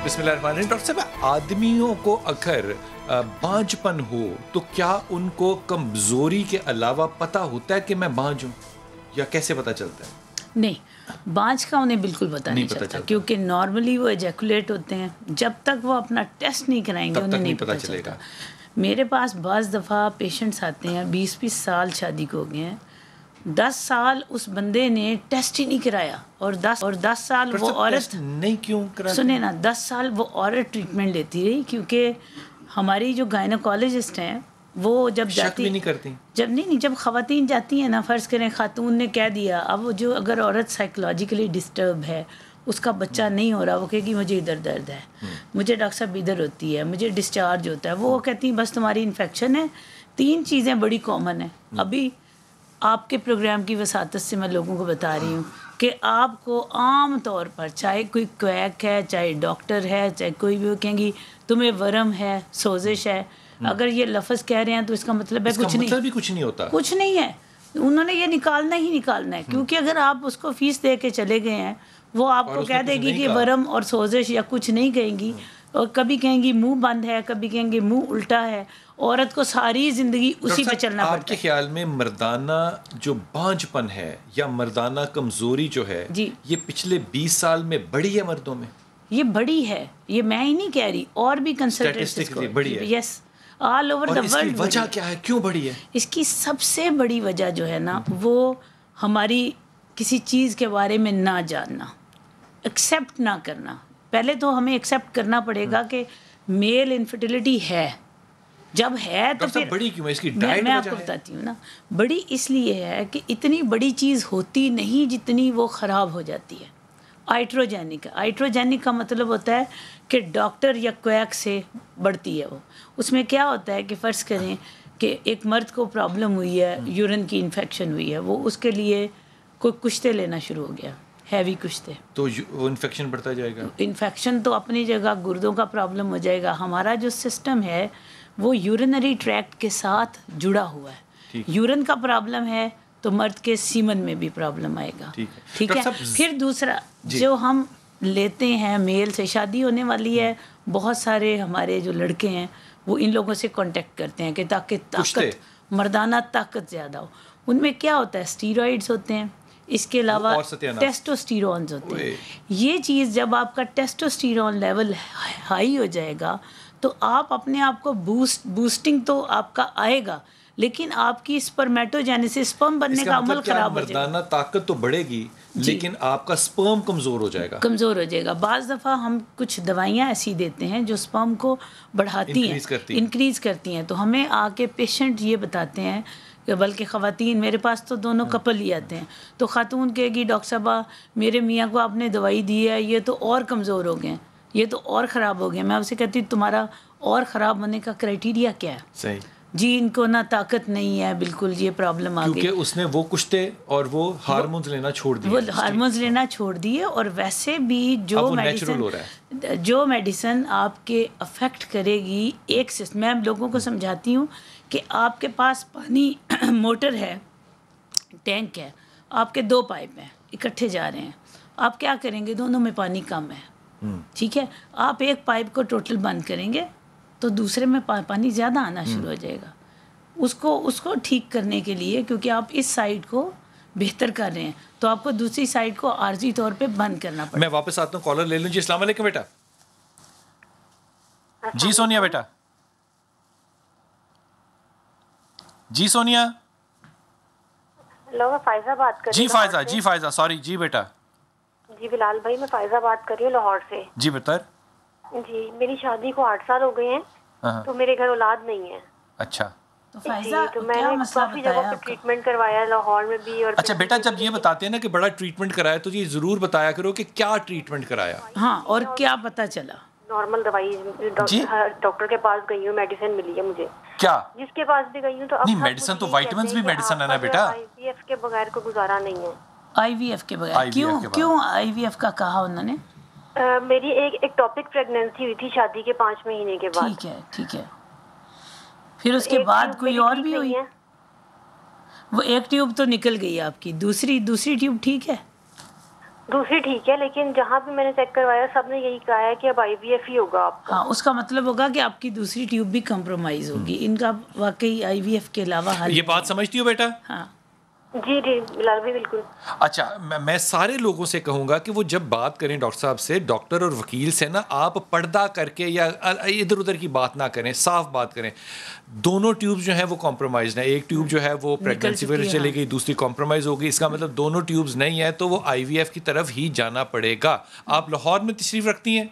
बिस्मिल्लाह डॉक्टर साहब आदमियों को अगर बांझपन हो तो क्या उनको कमजोरी के अलावा पता होता है कि मैं बांझ हूँ या कैसे पता चलता है नहीं बांझ का उन्हें बिल्कुल पता नहीं, नहीं पता चलता, चलता। क्योंकि नॉर्मली वो एजेकुलेट होते हैं जब तक वो अपना टेस्ट नहीं कराएंगे उन्हें नहीं, नहीं पता, पता चलेगा मेरे पास बस दफ़ा पेशेंट्स आते हैं बीस बीस साल शादी को हो गए हैं दस साल उस बंदे ने टेस्ट ही नहीं कराया और दस और दस साल वो औरत नहीं क्यों सुने ना दस साल वो औरत ट्रीटमेंट लेती रही क्योंकि हमारी जो गायनोकोलॉजिस्ट हैं वो जब जाती नहीं करती जब नहीं नहीं जब खातन जाती हैं ना फ़र्ज़ करें खातून ने कह दिया अब जो अगर औरत साइकोलॉजिकली डिस्टर्ब है उसका बच्चा हम्म। नहीं हो रहा वो कहेगी मुझे इधर दर्द है हम्म। मुझे डॉक्टर साहब इधर होती है मुझे डिस्चार्ज होता है वो कहती हैं बस तुम्हारी इन्फेक्शन है तीन चीज़ें बड़ी कॉमन है हम्म। अभी आपके प्रोग्राम की वसात से मैं लोगों को बता रही हूँ कि आपको आम तौर पर चाहे कोई क्वैक है चाहे डॉक्टर है चाहे कोई भी वो कहेंगी तुम्हें वरम है सोजिश है हम्म। अगर ये लफज कह रहे हैं तो इसका मतलब है कुछ नहीं मतलब कुछ नहीं होता कुछ नहीं है उन्होंने ये निकालना ही निकालना है हम्म। क्योंकि अगर आप उसको फीस दे के चले गए हैं वो आपको कह देगी कि वरम और सोजिश या कुछ नहीं कहेंगी हम्म। और कभी कहेंगी मुंह बंद है कभी कहेंगे मुंह उल्टा है औरत को सारी जिंदगी उसी पर चलना पड़ता है आपके ख्याल में मर्दाना जो बांझपन है या मर्दाना कमजोरी जो है जी ये पिछले बीस साल में बड़ी है मर्दों में ये बड़ी है ये मैं ही नहीं कह रही और भी कंसल्टेंट बड़ी है yes all over the world वजह क्या है क्यों बड़ी है इसकी सबसे बड़ी वजह जो है ना वो हमारी किसी चीज़ के बारे में ना जानना एक्सेप्ट ना करना पहले तो हमें एक्सेप्ट करना पड़ेगा हाँ। कि मेल इनफर्टिलिटी है जब है तो फिर बड़ी क्यों है इसकी मैं, मैं आपको बताती हूँ ना बड़ी इसलिए है कि इतनी बड़ी चीज़ होती नहीं जितनी वो ख़राब हो जाती है आइट्रोजेनिक आइट्रोजेनिक का मतलब होता है कि डॉक्टर या क्वैक से बढ़ती है वो उसमें क्या होता है कि फ़र्ज़ करें कि एक मर्द को प्रॉब्लम हुई है यूरिन हम्म। की इन्फेक्शन हुई है वो उसके लिए कोई कुश्ते लेना शुरू हो गया हैवी कुश्ते तो वो इन्फेक्शन बढ़ता जाएगा इन्फेक्शन तो अपनी जगह गुर्दों का प्रॉब्लम हो जाएगा हमारा जो सिस्टम है वो यूरिनरी ट्रैक्ट के साथ जुड़ा हुआ है यूरिन का प्रॉब्लम है तो मर्द के सीमन में भी प्रॉब्लम आएगा ठीक है फिर दूसरा जो हम लेते हैं मेल से शादी होने वाली है बहुत सारे हमारे जो लड़के हैं वो इन लोगों से कांटेक्ट करते हैं कि ताकि ताकत मर्दाना ताकत ज़्यादा हो उनमें क्या होता है स्टीरोइड्स होते हैं इसके अलावा टेस्टोस्टिर होते हैं ये चीज़ जब आपका टेस्टोस्टीरोन लेवल हाई हो जाएगा तो आप अपने आप को बूस्ट बूस्टिंग तो आपका आएगा लेकिन आपकी स्पर्मेटोजेनेसिस स्पर्म बनने का अमल मतलब खराब हो जाएगा ताकत तो बढ़ेगी लेकिन आपका स्पर्म कमज़ोर हो जाएगा कमज़ोर हो जाएगा बाज दफ़ा हम कुछ दवाइयाँ ऐसी देते हैं जो स्पर्म को बढ़ाती हैं इंक्रीज़ करती हैं तो हमें आके पेशेंट ये बताते हैं बल्कि ख़वान मेरे पास तो दोनों कपल हाँ। ही आते हैं तो ख़ातून कहेगी डॉक्टर साहबा मेरे मियाँ को आपने दवाई दी है ये तो और कमज़ोर हो गए हैं ये तो और ख़राब हो गए मैं आपसे कहती हूँ तुम्हारा और ख़राब होने का क्राइटेरिया क्या है सही जी इनको ना ताकत नहीं है बिल्कुल ये प्रॉब्लम आ गई उसने वो कुश्ते और वो हारमोन लेना छोड़ दिए वो हारमोन लेना छोड़ दिए और वैसे भी जो मेडिसिन जो मेडिसिन आपके अफेक्ट करेगी एक से मैं लोगों को हम्म। समझाती हूँ कि आपके पास पानी *clears throat* मोटर है टैंक है आपके दो पाइप हैं इकट्ठे जा रहे हैं आप क्या करेंगे दोनों में पानी कम है हम्म। ठीक है आप एक पाइप को टोटल बंद करेंगे तो दूसरे में पा, पानी ज़्यादा आना हम्म। शुरू हो जाएगा उसको उसको ठीक करने के लिए क्योंकि आप इस साइड को बेहतर कर रहे हैं तो आपको दूसरी साइड को आर्जी तौर पे बंद करना पड़ेगा मैं वापस आता हूँ कॉलर ले लूँ जी इस्लाम बेटा जी सोनिया बेटा जी सोनिया हेलो फायजा बात कर जी फायजा जी फायजा सॉरी जी बेटा जी बिलाल भाई मैं फायजा बात कर रही हूँ लाहौर से जी बेहतर जी मेरी शादी को आठ साल हो गए हैं हाँ, हाँ। तो मेरे घर औलाद नहीं है अच्छा तो फैजा तो मैंने काफी जगह ट्रीटमेंट करवाया लाहौर में भी और अच्छा बेटा जब ये बताते हैं ना कि बड़ा ट्रीटमेंट कराया तो जरूर बताया करो क्या ट्रीटमेंट कराया हाँ और क्या पता चला नॉर्मल दवाई डॉक्टर के पास गई हूँ मेडिसिन मिली है मुझे क्या जिसके पास भी गई हूँ तो नहीं मेडिसिन तो वाइटमिन भी मेडिसिन है ना बेटा आईवीएफ के बगैर को गुजारा नहीं है आईवीएफ के बगैर क्यों क्यों का कहा उन्होंने मेरी एक एक टॉपिक प्रेगनेंसी हुई थी शादी के पाँच महीने के बाद ठीक है ठीक है फिर तो उसके बाद कोई और भी हुई है वो एक ट्यूब तो निकल गई आपकी दूसरी दूसरी ट्यूब ठीक है दूसरी ठीक है लेकिन जहाँ भी मैंने चेक करवाया सब ने यही कहा है कि अब आईवीएफ ही होगा आपका हाँ उसका मतलब होगा कि आपकी दूसरी ट्यूब भी कम्प्रोमाइज होगी इनका वाकई आईवीएफ के अलावा ये बात समझती हो बेटा हाँ जी जी बिलाल भी बिल्कुल अच्छा मैं, मैं सारे लोगों से कहूँगा कि वो जब बात करें डॉक्टर साहब से डॉक्टर और वकील से ना आप पर्दा करके या इधर उधर की बात ना करें साफ बात करें दोनों ट्यूब जो है वो कॉम्प्रोमाइज है एक ट्यूब जो है वो प्रेगनेंसी पर हाँ। चली गई दूसरी कॉम्प्रोमाइज़ होगी इसका मतलब दोनों ट्यूब्स नहीं है तो वो आई की तरफ ही जाना पड़ेगा आप लाहौर में तशरीफ़ रखती हैं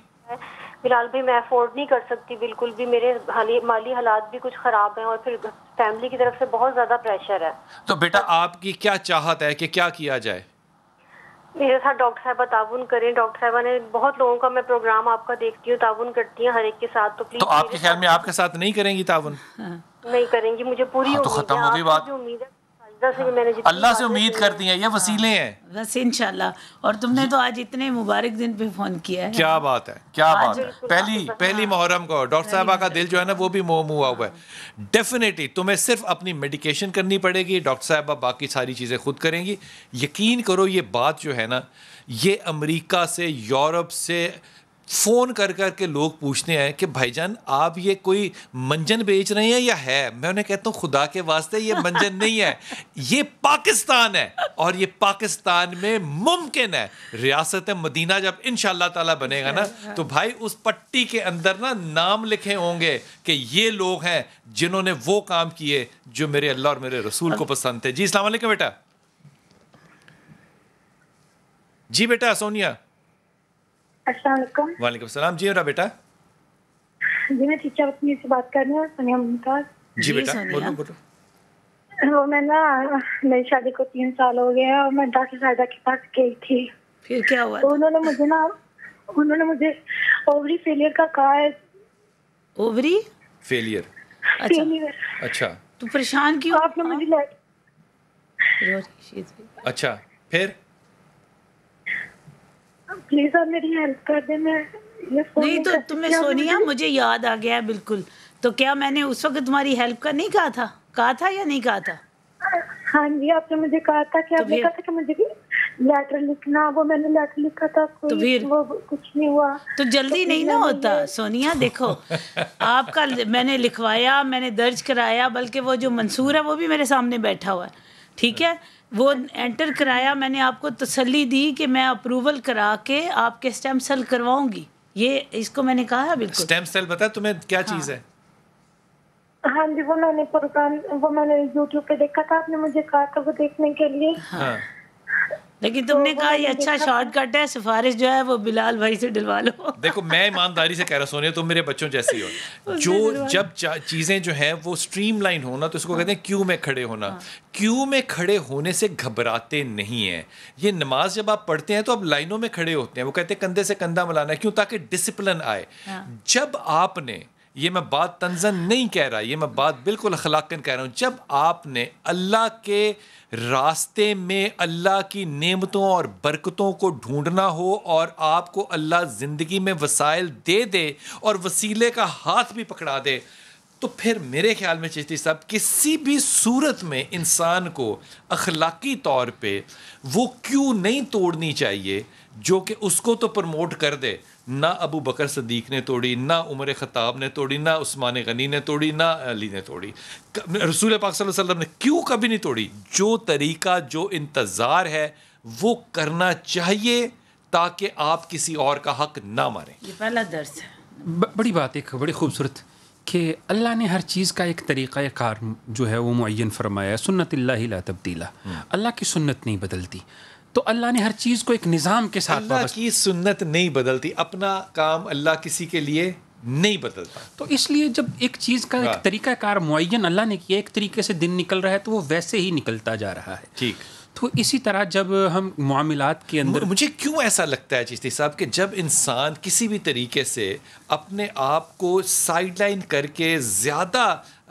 फिलहाल भी मैं अफोर्ड नहीं कर सकती बिल्कुल भी मेरे माली हालात भी कुछ ख़राब हैं और फिर फैमिली की तरफ से बहुत ज़्यादा प्रेशर है तो बेटा आपकी क्या चाहत है कि क्या किया जाए मेरे साथ डॉक्टर साहब ताउन करें डॉक्टर साहबा ने बहुत लोगों का मैं प्रोग्राम आपका देखती हूँ ताउन करती हूँ हर एक के साथ तो प्लीज तो आपके ख्याल में आपके साथ नहीं करेंगी ताउन हाँ। नहीं करेंगी मुझे पूरी हाँ, तो उम्मीद है अल्लाह से उम्मीद करती हैं ये वसीले हैं हाँ। बस इनशाला और तुमने तो आज इतने मुबारक दिन पे फोन किया है क्या बात है क्या बात है पहली पहली मुहर्रम को डॉक्टर हाँ। साहबा का दिल जो है ना वो भी मोह हुआ हुआ है डेफिनेटली तुम्हें सिर्फ अपनी मेडिकेशन करनी पड़ेगी डॉक्टर साहबा बाकी सारी चीज़ें खुद करेंगी यकीन करो ये बात जो है ना ये अमरीका से यूरोप से फ़ोन कर कर के लोग पूछते हैं कि भाईजान आप ये कोई मंजन बेच रहे हैं या है मैं उन्हें कहता हूँ खुदा के वास्ते ये मंजन नहीं है *laughs* ये पाकिस्तान है और ये पाकिस्तान में मुमकिन है रियासत मदीना जब इन ताला बनेगा ना हाँ, हाँ। तो भाई उस पट्टी के अंदर ना नाम लिखे होंगे कि ये लोग हैं जिन्होंने वो काम किए जो मेरे अल्लाह और मेरे रसूल को पसंद थे जी इस्लाम बेटा जी बेटा सोनिया वालेकुम सलाम जी मेरा बेटा जी मैं टीचर अपनी से बात कर रही हूँ सोनिया मुमताज जी बेटा बोलो बोलो वो मैं ना मेरी शादी को तीन साल हो गए और मैं डॉक्टर साहिदा के पास गई थी फिर क्या हुआ तो उन्होंने मुझे ना उन्होंने मुझे ओवरी फेलियर का कहा है ओवरी फेलियर अच्छा अच्छा तो परेशान क्यों आपने मुझे अच्छा फिर मेरी हेल्प कर दे मैं नहीं तो तुम्हें सोनिया मुझे याद आ गया बिल्कुल तो क्या मैंने उस वक्त तुम्हारी हेल्प का नहीं कहा था कहा था या नहीं कहा था हाँ जी आपने मुझे कहा था कि तो आपने कहा था कि मुझे भी लेटर लिखना वो मैंने लेटर लिखा था तो फिर वो कुछ नहीं हुआ तो जल्दी तो नहीं ना होता सोनिया देखो आपका मैंने लिखवाया मैंने दर्ज कराया बल्कि वो जो मंसूर है वो भी मेरे सामने बैठा हुआ है ठीक है वो एंटर कराया मैंने आपको तसल्ली दी कि मैं अप्रूवल करा के आपके स्टेम सेल करवाऊंगी ये इसको मैंने कहा बिल्कुल स्टेम सेल बता तुम्हें क्या हाँ। चीज़ है हाँ जी वो मैंने प्रोग्राम वो मैंने यूट्यूब पे देखा था आपने मुझे कहा था वो देखने के लिए हाँ लेकिन तो तुमने कहा ये अच्छा शॉर्टकट है सिफारिश जो है वो बिलाल भाई से दिलवा लो देखो मैं ईमानदारी से कह रहा सोनिया तुम मेरे बच्चों जैसी हो *laughs* जो जब चीज़ें जो है वो स्ट्रीम लाइन होना तो इसको कहते हैं क्यों में खड़े होना हाँ। क्यों में खड़े होने से घबराते नहीं है ये नमाज जब आप पढ़ते हैं तो आप लाइनों में खड़े होते हैं वो कहते हैं कंधे से कंधा मिलाना क्यों ताकि डिसिप्लिन आए हाँ। जब आपने ये मैं बात तंजन नहीं कह रहा ये मैं बात बिल्कुल अखलाकन कह रहा हूँ जब आपने अल्लाह के रास्ते में अल्लाह की नेमतों और बरकतों को ढूंढना हो और आपको अल्लाह ज़िंदगी में वसाइल दे दे और वसीले का हाथ भी पकड़ा दे तो फिर मेरे ख्याल में चिश्ती साहब किसी भी सूरत में इंसान को अखलाकी तौर पे वो क्यों नहीं तोड़नी चाहिए जो कि उसको तो प्रमोट कर दे ना अबू बकर सदीक ने तोड़ी ना उमर ख़ताब ने तोड़ी ना उस्मान गनी ने तोड़ी ना अली ने तोड़ी रसूल पाक वसल्लम ने क्यों कभी नहीं तोड़ी जो तरीका जो इंतज़ार है वो करना चाहिए ताकि आप किसी और का हक ना मारें ये पहला दर्ज है ब, बड़ी बात एक बड़ी खूबसूरत कि अल्लाह ने हर चीज़ का एक तरीक़ा कार जो है वो मुन फरमाया है सुन्नत ला तब्दीला हम्म। अल्लाह की सुन्नत नहीं बदलती तो अल्लाह ने हर चीज़ को एक निज़ाम के साथ अल्लाह की सुन्नत नहीं बदलती अपना काम अल्लाह किसी के लिए नहीं बदलता तो इसलिए जब एक चीज़ का एक हाँ। कार मुन अल्लाह ने किया एक तरीके से दिन निकल रहा है तो वो वैसे ही निकलता जा रहा है ठीक तो इसी तरह जब हम मामलात के अंदर मुझे क्यों ऐसा लगता है चिश्ती साहब कि जब इंसान किसी भी तरीके से अपने आप को साइडलाइन करके ज़्यादा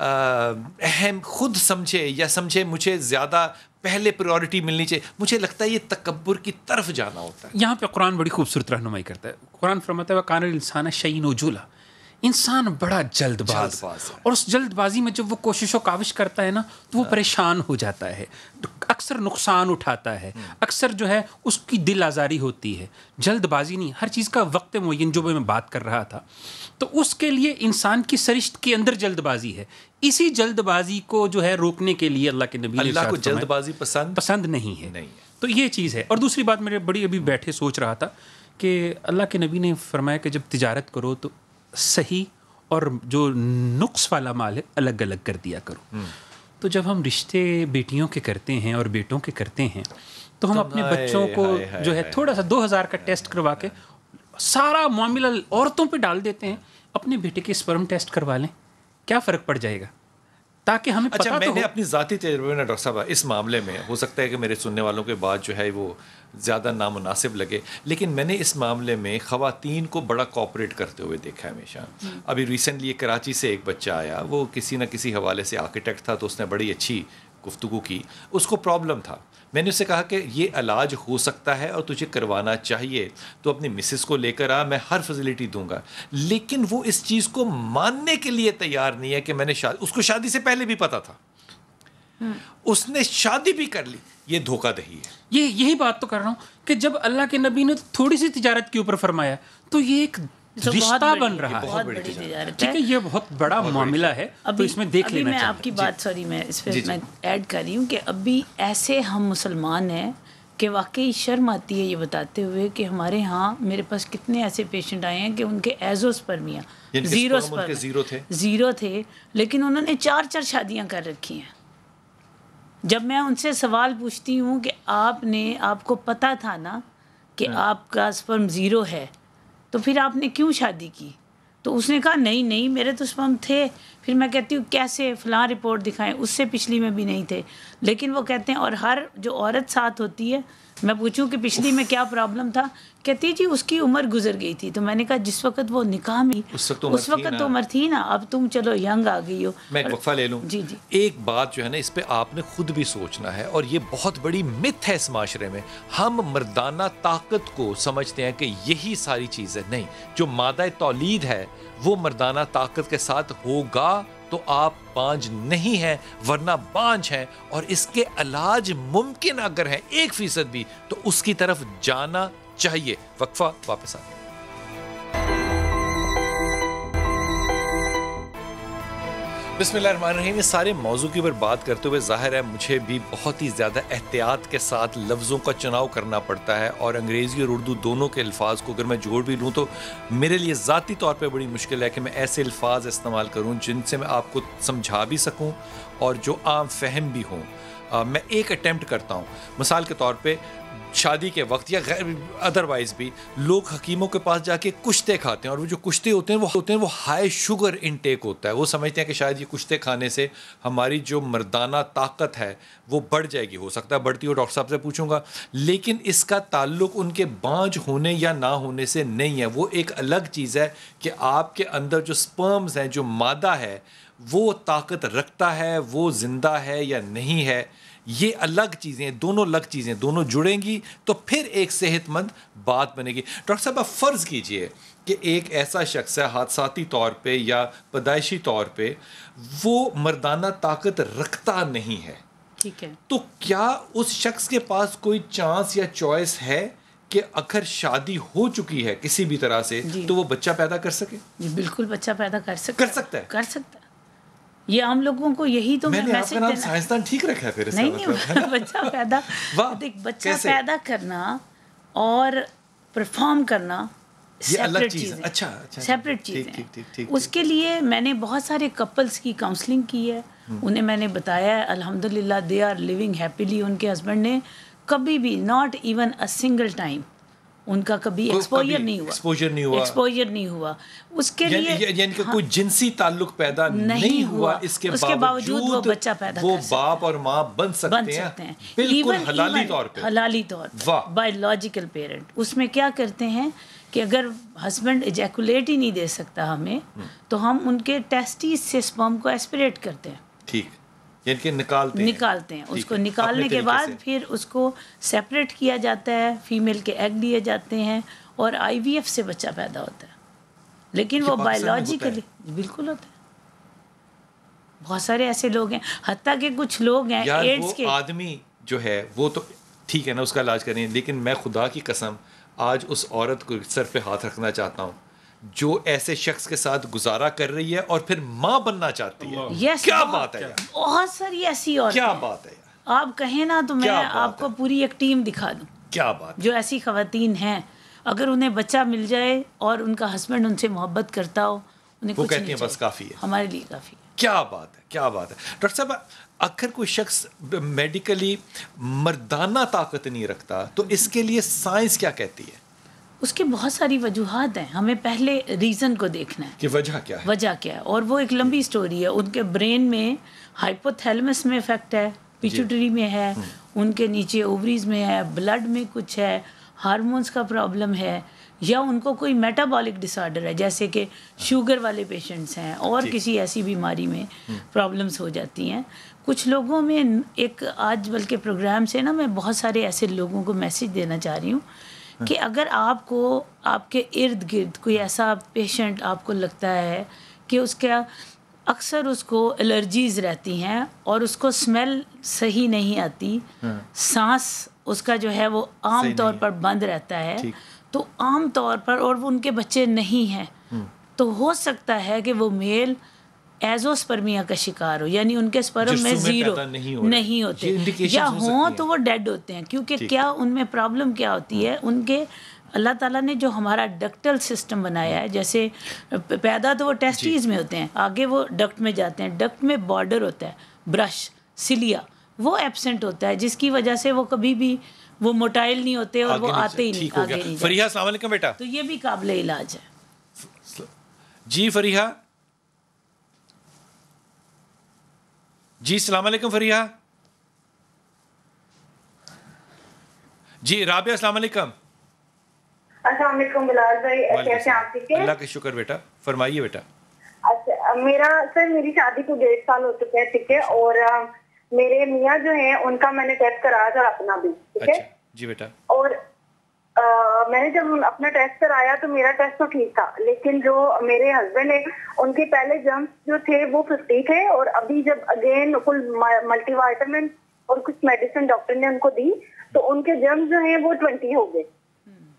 अहम खुद समझे या समझे मुझे ज़्यादा पहले प्रायोरिटी मिलनी चाहिए मुझे लगता है ये तकबर की तरफ जाना होता है यहाँ पे कुरान बड़ी खूबसूरत रहनुमाई करता है कुरान फरमाता है कान इंसान शईन उजूला इंसान बड़ा जल्दबाज, और उस जल्दबाजी में जब वो कोशिश और काविश करता है ना तो वो हाँ। परेशान हो जाता है तो अक्सर नुकसान उठाता है हम्म। अक्सर जो है उसकी दिल आज़ारी होती है जल्दबाजी नहीं हर चीज़ का वक्त मुन जो मैं बात कर रहा था तो उसके लिए इंसान की सरिश्त के अंदर जल्दबाजी है इसी जल्दबाजी को जो है रोकने के लिए अल्लाह के नबी अल्लाह को जल्दबाजी पसंद पसंद नहीं है नहीं है तो ये चीज़ है और दूसरी बात मेरे बड़ी अभी बैठे सोच रहा था कि अल्लाह के नबी ने फरमाया कि जब तिजारत करो तो सही और जो नुक्स वाला माल है अलग अलग कर दिया करो हम्म। तो जब हम रिश्ते बेटियों के करते हैं और बेटों के करते हैं तो हम तो अपने बच्चों को जो है थोड़ा सा दो हज़ार का टेस्ट करवा के सारा मामला औरतों पे डाल देते हैं अपने बेटे के स्पर्म टेस्ट करवा लें क्या फ़र्क पड़ जाएगा ताकि हमें अच्छा पता तो मैंने तो अपनी ज़ाती तजर्बे में डॉक्टर साहब इस मामले में हो सकता है कि मेरे सुनने वालों के बाद जो है वो ज़्यादा नामनासिब लगे लेकिन मैंने इस मामले में ख़वातीन को बड़ा कॉपरेट करते हुए देखा है हमेशा हम्म। अभी रिसेंटली कराची से एक बच्चा आया वो किसी न किसी हवाले से आर्किटेक्ट था तो उसने बड़ी अच्छी गुफ्तु की उसको प्रॉब्लम था मैंने उसे कहा कि ये इलाज हो सकता है और तुझे करवाना चाहिए तो अपनी मिसिस को लेकर आ मैं हर फैसिलिटी दूंगा लेकिन वो इस चीज़ को मानने के लिए तैयार नहीं है कि मैंने शादी उसको शादी से पहले भी पता था हम्म। उसने शादी भी कर ली ये धोखा दही है ये यही बात तो कर रहा हूँ कि जब अल्लाह के नबी ने थोड़ी सी तिजारत के ऊपर फरमाया तो ये एक तो रिश्ता बन रहा है ठीक है ये बहुत बड़ा मामला है अभी तो इसमें देख लेना मैं आपकी बात सॉरी मैं इस पर मैं ऐड कर रही हूँ कि अभी ऐसे हम मुसलमान हैं कि वाकई शर्म आती है ये बताते हुए कि हमारे यहाँ मेरे पास कितने ऐसे पेशेंट आए हैं कि उनके एजोस्पर्मिया जीरो जीरो थे जीरो थे लेकिन उन्होंने चार चार शादियाँ कर रखी हैं जब मैं उनसे सवाल पूछती हूँ कि आपने आपको पता था ना कि हाँ। आपका स्पर्म ज़ीरो है तो फिर आपने क्यों शादी की तो उसने कहा नहीं नहीं मेरे तो स्पम थे फिर मैं कहती हूँ कैसे फ़लाँ रिपोर्ट दिखाएं उससे पिछली में भी नहीं थे लेकिन वो कहते हैं और हर जो औरत साथ होती है मैं पूछूं कि पिछली में क्या प्रॉब्लम था कहती जी उसकी उम्र गुजर गई थी तो मैंने कहा जिस वक्त वो निकाह में उस वक्त तो उम्र तो थी ना अब तुम चलो यंग आ गई हो मैं वक्फा ले लूं जी जी एक बात जो है ना इस पे आपने खुद भी सोचना है और ये बहुत बड़ी मिथ है इस माशरे में हम मर्दाना ताकत को समझते हैं कि यही सारी चीज़ें नहीं जो मादा तोलीद है वो मर्दाना ताकत के साथ होगा तो आप बांझ नहीं हैं वरना बांझ हैं और इसके इलाज मुमकिन अगर है एक फीसद भी तो उसकी तरफ जाना चाहिए वक्फा वापस आ गया बिस्मिल्लाहमान इस सारे मौजू के ऊपर बात करते हुए ज़ाहिर है मुझे भी बहुत ही ज़्यादा एहतियात के साथ लफ्ज़ों का चुनाव करना पड़ता है और अंग्रेज़ी और उर्दू दोनों के अल्फाज को अगर मैं जोड़ भी लूँ तो मेरे लिए ज़ाती तौर पर बड़ी मुश्किल है कि मैं ऐसे अल्फाज इस्तेमाल करूँ जिनसे मैं आपको समझा भी सकूँ और जो आम फहम भी हों मैं एक अटैम्प्ट करता हूँ मिसाल के तौर पर शादी के वक्त या अदरवाइज भी लोग हकीमों के पास जाके कुश्ते खाते हैं और वो जो कुश्ते होते हैं वो होते हैं वो हाई शुगर इनटेक होता है वो समझते हैं कि शायद ये कुश्ते खाने से हमारी जो मर्दाना ताकत है वो बढ़ जाएगी हो सकता है बढ़ती हो डॉक्टर साहब से पूछूंगा लेकिन इसका ताल्लुक उनके बाँझ होने या ना होने से नहीं है वो एक अलग चीज़ है कि आपके अंदर जो स्पर्म्स हैं जो मादा है वो ताकत रखता है वो ज़िंदा है या नहीं है ये अलग चीज़ें दोनों अलग चीज़ें दोनों जुड़ेंगी तो फिर एक सेहतमंद बात बनेगी डॉक्टर साहब आप फ़र्ज़ कीजिए कि एक ऐसा शख्स है हादसाती तौर पे या पैदाइशी तौर पे वो मर्दाना ताकत रखता नहीं है ठीक है तो क्या उस शख्स के पास कोई चांस या चॉइस है कि अगर शादी हो चुकी है किसी भी तरह से तो वो बच्चा पैदा कर सके जी बिल्कुल बच्चा पैदा कर सकता कर सकता है कर सकता है ये आम लोगों को यही तो मैंने मैं आपका नाम साइंसदान ठीक रखा है फिर नहीं, नहीं मतलब? *laughs* बच्चा पैदा *laughs* देख बच्चा पैदा करना और परफॉर्म करना ये अलग चीज है अच्छा अच्छा सेपरेट चीज़ है उसके लिए मैंने बहुत सारे कपल्स की काउंसलिंग की है हम्म। उन्हें मैंने बताया है अल्हम्दुलिल्लाह दे आर लिविंग हैप्पीली उनके हस्बैंड ने कभी भी not even a single time उनका कभी एक्सपोजर नहीं हुआ एक्सपोजर नहीं हुआ एक्सपोजर नहीं हुआ उसके या, लिए यानी कि हाँ, कोई जिनसी ताल्लुक पैदा नहीं, नहीं हुआ इसके, उसके बावजूद वो बच्चा पैदा वो बाप और माँ बन सकते, बन सकते हैं बिल्कुल हलाली तौर पे हलाली तौर बायोलॉजिकल पेरेंट उसमें क्या करते हैं कि अगर हस्बैंड इजैकुलेट ही नहीं दे सकता हमें हम्म। तो हम उनके टेस्टिस से स्पर्म को एस्पिरेट करते हैं ठीक निकालते निकालते हैं, निकालते हैं। उसको निकालने के बाद फिर उसको सेपरेट किया जाता है फीमेल के एग दिए जाते हैं और आईवीएफ से बच्चा पैदा होता है लेकिन वो बायोलॉजिकली बिल्कुल होता है बहुत सारे ऐसे लोग हैं हती के कुछ लोग हैं एड्स के आदमी जो है वो तो ठीक है ना उसका इलाज करें लेकिन मैं खुदा की कसम आज उस औरत को सर पे हाथ रखना चाहता हूँ जो ऐसे शख्स के साथ गुजारा कर रही है और फिर माँ बनना चाहती है yes, क्या बात है बहुत सारी ऐसी और क्या बात है आप कहें ना तो मैं आपको पूरी एक टीम दिखा दू क्या बात जो ऐसी खातन हैं अगर उन्हें बच्चा मिल जाए और उनका हस्बैंड उनसे मोहब्बत करता हो उन्हें वो कहती है बस काफ़ी है हमारे लिए काफ़ी है क्या बात है क्या बात है डॉक्टर साहब अगर कोई शख्स मेडिकली मर्दाना ताकत नहीं रखता तो इसके लिए साइंस क्या कहती है उसके बहुत सारी वजूहत हैं हमें पहले रीज़न को देखना है कि वजह क्या है वजह क्या है और वो एक लंबी स्टोरी है उनके ब्रेन में हाइपोथैलमस में इफेक्ट है पिचुटरी में है हम्म। उनके नीचे ओवरीज में है ब्लड में कुछ है हारमोन्स का प्रॉब्लम है या उनको कोई मेटाबॉलिक डिसऑर्डर है जैसे कि शुगर हाँ। वाले पेशेंट्स हैं और किसी ऐसी बीमारी में प्रॉब्लम्स हम्म। हो जाती हैं कुछ लोगों में एक आज बल्कि प्रोग्राम से ना मैं बहुत सारे ऐसे लोगों को मैसेज देना चाह रही हूँ कि अगर आपको आपके इर्द गिर्द कोई ऐसा पेशेंट आपको लगता है कि उसका अक्सर उसको एलर्जीज रहती हैं और उसको स्मेल सही नहीं आती हाँ। सांस उसका जो है वो आम तौर पर बंद रहता है तो आम तौर पर और वो उनके बच्चे नहीं हैं हम्म। तो हो सकता है कि वो मेल एजोस्पर्मिया का शिकार हो यानी उनके स्पर्म में जीरो नहीं, हो नहीं होते या हों तो वो डेड होते हैं क्योंकि क्या उनमें प्रॉब्लम क्या होती है हम्म। उनके अल्लाह ताला ने जो हमारा डक्टल सिस्टम बनाया है जैसे पैदा तो वो टेस्टीज में होते हैं आगे वो डक्ट में जाते हैं डक्ट में बॉर्डर होता है ब्रश सिलिया वो एबसेंट होता है जिसकी वजह से वो कभी भी वो मोटाइल नहीं होते और वो आते ही नहीं आगे नहीं बेटा तो ये भी काबिल इलाज है जी फरीहा जी अलैक्म फरिया जी राबिया बिलाल अलैक्म अल्लाह का शुक्र बेटा फरमाइए बेटा अच्छा मेरा सर मेरी शादी को डेढ़ साल हो चुके हैं ठीक है और मेरे मियाँ जो हैं उनका मैंने टेस्ट कराया था अपना भी ठीक है अच्छा, जी बेटा और मैंने जब अपना टेस्ट कराया तो मेरा टेस्ट तो ठीक था लेकिन जो मेरे हस्बैंड है उनके पहले जम्स जो थे वो फिफ्टी थे और अभी जब अगेन कुल मल्टीवाइटामिन और कुछ मेडिसिन डॉक्टर ने उनको दी तो उनके जम्स जो है वो ट्वेंटी हो गए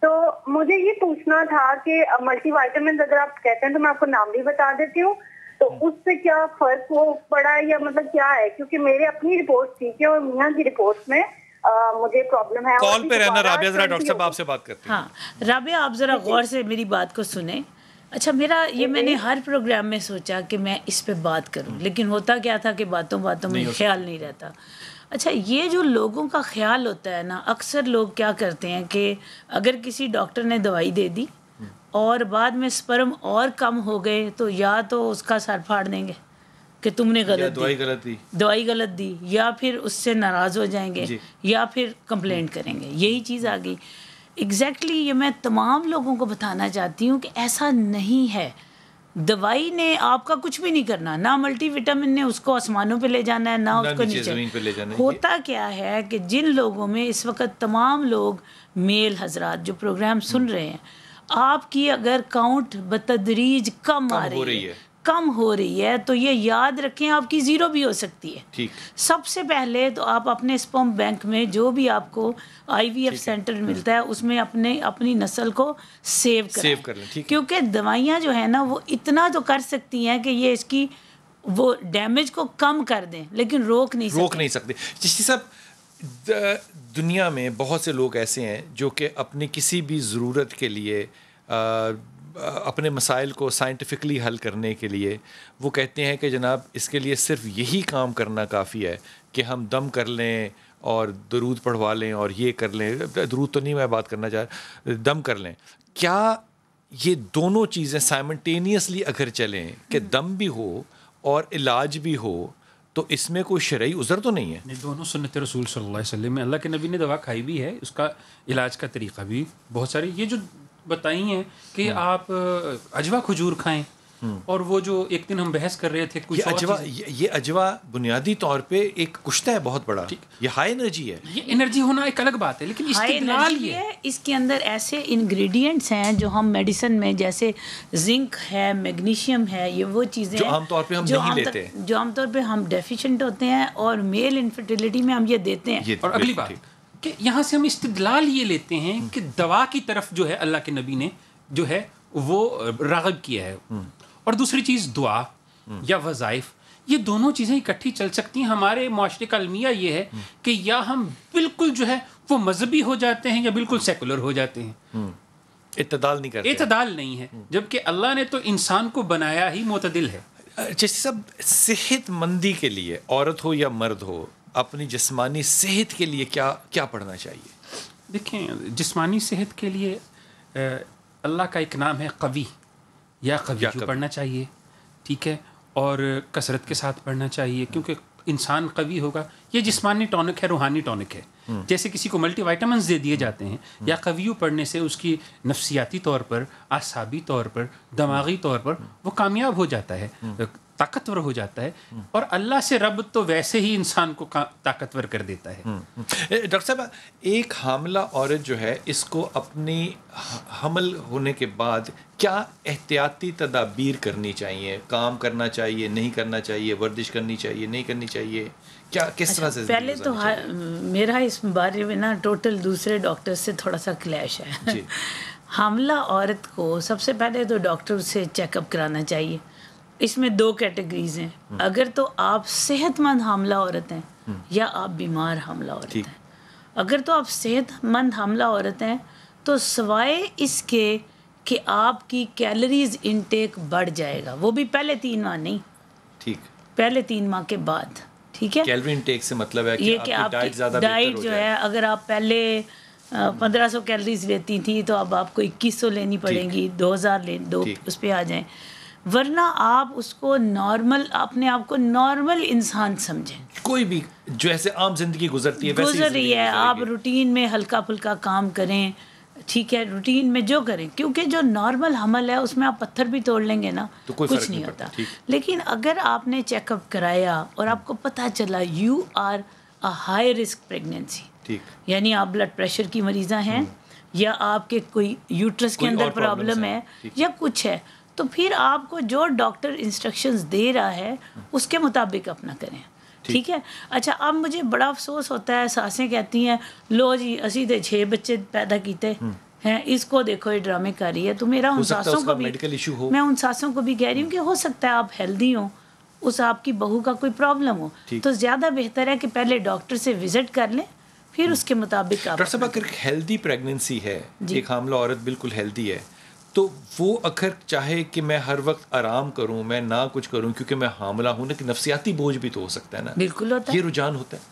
तो मुझे ये पूछना था कि मल्टीवाइटामिन अगर आप कहते हैं तो मैं आपको नाम भी बता देती हूँ तो हम्म। उससे क्या फर्क वो पड़ा या मतलब क्या है क्योंकि मेरे अपनी रिपोर्ट ठीक है और मियाँ की रिपोर्ट में मुझे प्रॉब्लम है कॉल पे रहना राबिया जरा डॉक्टर साहब आपसे बात करते हैं हाँ राबिया आप जरा गौर से मेरी बात को सुने अच्छा मेरा ये मैंने हर प्रोग्राम में सोचा कि मैं इस पे बात करूं हम्म। लेकिन होता क्या था कि बातों बातों में ख्याल नहीं रहता अच्छा ये जो लोगों का ख्याल होता है ना अक्सर लोग क्या करते हैं कि अगर किसी डॉक्टर ने दवाई दे दी हम्म। और बाद में स्पर्म और कम हो गए तो या तो उसका सर फाड़ देंगे कि तुमने गलत दवाई गलत दी दवाई गलत दी या फिर उससे नाराज़ हो जाएंगे या फिर कंप्लेंट हम्म। करेंगे यही चीज़ आ गई एग्जैक्टली exactly ये मैं तमाम लोगों को बताना चाहती हूँ कि ऐसा नहीं है दवाई ने आपका कुछ भी नहीं करना ना मल्टीविटामिन ने उसको आसमानों पे ले जाना है ना, ना उसको नीचे पे ले जाना होता क्या है कि जिन लोगों में इस वक्त तमाम लोग मेल हजरा जो प्रोग्राम सुन हम्म। रहे हैं आपकी अगर काउंट बतदरीज कम, कम आ रही है कम हो रही है तो ये याद रखें आपकी ज़ीरो भी हो सकती है ठीक सबसे पहले तो आप अपने स्पम बैंक में जो भी आपको आईवीएफ सेंटर हम्म। मिलता है उसमें अपने अपनी नस्ल को सेव कर सेव कर लें क्योंकि दवाइयाँ जो है ना वो इतना तो कर सकती हैं कि ये इसकी वो डैमेज को कम कर दें लेकिन रोक नहीं रोक सकते। नहीं सकते चिश्ती दुनिया में बहुत से लोग ऐसे हैं जो कि अपनी किसी भी ज़रूरत के लिए अपने मसाइल को साइंटिफिकली हल करने के लिए वो कहते हैं कि जनाब इसके लिए सिर्फ यही काम करना काफ़ी है कि हम दम कर लें और दरूद पढ़वा लें और ये कर लें दरूद तो नहीं मैं बात करना चाह दम कर लें क्या ये दोनों चीज़ें साइमटेनियसली अगर चलें कि हम्म। दम भी हो और इलाज भी हो तो इसमें कोई शरा उज़र तो नहीं है नहीं दोनों सुनत रसूल सल्लल्लाहु अलैहि वसल्लम अल्लाह के नबी ने दवा खाई भी है उसका इलाज का तरीका भी बहुत सारी ये जो बताई हैं कि हम्म। आप अजवा खजूर खाएं हम्म। और वो जो एक दिन हम बहस कर रहे थे कुछ ये अजवा ये, अजवा बुनियादी तौर पे एक कुश्ता है बहुत बड़ा ये हाई एनर्जी है ये एनर्जी होना एक अलग बात है लेकिन इस्तेमाल ये है इसके अंदर ऐसे इंग्रेडिएंट्स हैं जो हम मेडिसिन में जैसे जिंक है मैग्नीशियम है ये वो चीज़ें जो आमतौर पे हम जो नहीं लेते हैं जो आमतौर पे हम डेफिशिएंट होते हैं और मेल इनफर्टिलिटी में हम ये देते हैं और अगली बात कि यहाँ से हम इस्तलाल ये लेते हैं हम्म। कि दवा की तरफ जो है अल्लाह के नबी ने जो है वो रागब किया है हम्म। और दूसरी चीज़ दुआ हम्म। या वज़ाइफ ये दोनों चीज़ें इकट्ठी चल सकती हैं हमारे माशरे का अलमिया ये है कि या हम बिल्कुल जो है वो मजहबी हो जाते हैं या बिल्कुल सेकुलर हो जाते हैं इतदाल नहीं करते इतदाल नहीं है जबकि अल्लाह ने तो इंसान को बनाया ही मतदिल है जैसे सब सेहतमंदी के लिए औरत हो या मर्द हो अपनी जिसमानी सेहत के लिए क्या क्या पढ़ना चाहिए देखें जिसमानी सेहत के लिए अल्लाह का एक नाम है कवि या कवि पढ़ना चाहिए ठीक है और कसरत के साथ पढ़ना चाहिए क्योंकि इंसान कवि होगा ये जिसमानी टॉनिक है रूहानी टॉनिक है हम्म। जैसे किसी को मल्टी वाइटामस दे दिए जाते हैं हम्म। या कवियों पढ़ने से उसकी नफसियाती तौर पर आसाबी तौर पर दमागी तौर पर हम्म। वो कामयाब हो जाता है ताकतवर हो जाता है और अल्लाह से रब तो वैसे ही इंसान को ताकतवर कर देता है हम्म, हम्म। डॉक्टर साहब एक हामला औरत जो है इसको अपनी हमल होने के बाद क्या एहतियाती तदाबीर करनी चाहिए काम करना चाहिए नहीं करना चाहिए वर्जिश करनी चाहिए नहीं करनी चाहिए क्या किस तरह से अच्छा, पहले तो मेरा इस बारे में ना टोटल दूसरे डॉक्टर से थोड़ा सा क्लैश है *laughs* हमला औरत को सबसे पहले तो डॉक्टर से चेकअप कराना चाहिए इसमें दो कैटेगरीज हम्म। तो हम्म। हैं अगर तो आप सेहतमंद हमला औरत हैं या आप बीमार हमला औरत हैं अगर तो आप सेहतमंद हमला औरत हैं तो सवाए इसके कि आपकी कैलोरीज इनटेक बढ़ जाएगा वो भी पहले तीन माह नहीं ठीक पहले तीन माह के बाद ठीक है कैलोरी इनटेक से मतलब है कि ये कि आपकी डाइट डाइट जो है अगर आप पहले पंद्रह सौ कैलोरीज लेती थी तो अब आपको इक्कीस सौ लेनी पड़ेंगी दो हज़ार ले दो उस पर आ जाएं वरना आप उसको नॉर्मल अपने आप को नॉर्मल इंसान समझें कोई भी जैसे आम जिंदगी गुजरती है गुजर रही है आप रूटीन में हल्का फुल्का काम करें ठीक है रूटीन में जो करें क्योंकि जो नॉर्मल हमल है उसमें आप पत्थर भी तोड़ लेंगे ना तो कोई कुछ नहीं, नहीं होता लेकिन अगर आपने चेकअप कराया और आपको पता चला you are a high risk pregnancy यानी आप ब्लड प्रेशर की मरीजा हैं हम्म। या आपके कोई यूट्रस के अंदर प्रॉब्लम है या कुछ है तो फिर आपको जो डॉक्टर इंस्ट्रक्शंस दे रहा है उसके मुताबिक अपना करें ठीक है अच्छा अब मुझे बड़ा अफसोस होता है सासें कहती हैं लो जी असी तो छः बच्चे पैदा किए हम्म। हैं इसको देखो ये ड्रामे कर रही है तो मेरा उन सासों को भी हो मैं उन सासों को भी कह रही हूँ कि हो सकता है आप हेल्दी हो उस आपकी बहू का कोई प्रॉब्लम हो तो ज़्यादा बेहतर है कि पहले डॉक्टर से विजिट कर लें फिर हम्म। उसके मुताबिक डॉक्टर साहब अगर हेल्दी प्रेगनेंसी है एक हमला औरत बिल्कुल हेल्दी है तो वो अखर चाहे कि मैं हर वक्त आराम करूं मैं ना कुछ करूं क्योंकि मैं हामला हूं ना कि नफसियाती बोझ भी तो हो सकता है ना बिल्कुल होता ये रुझान होता है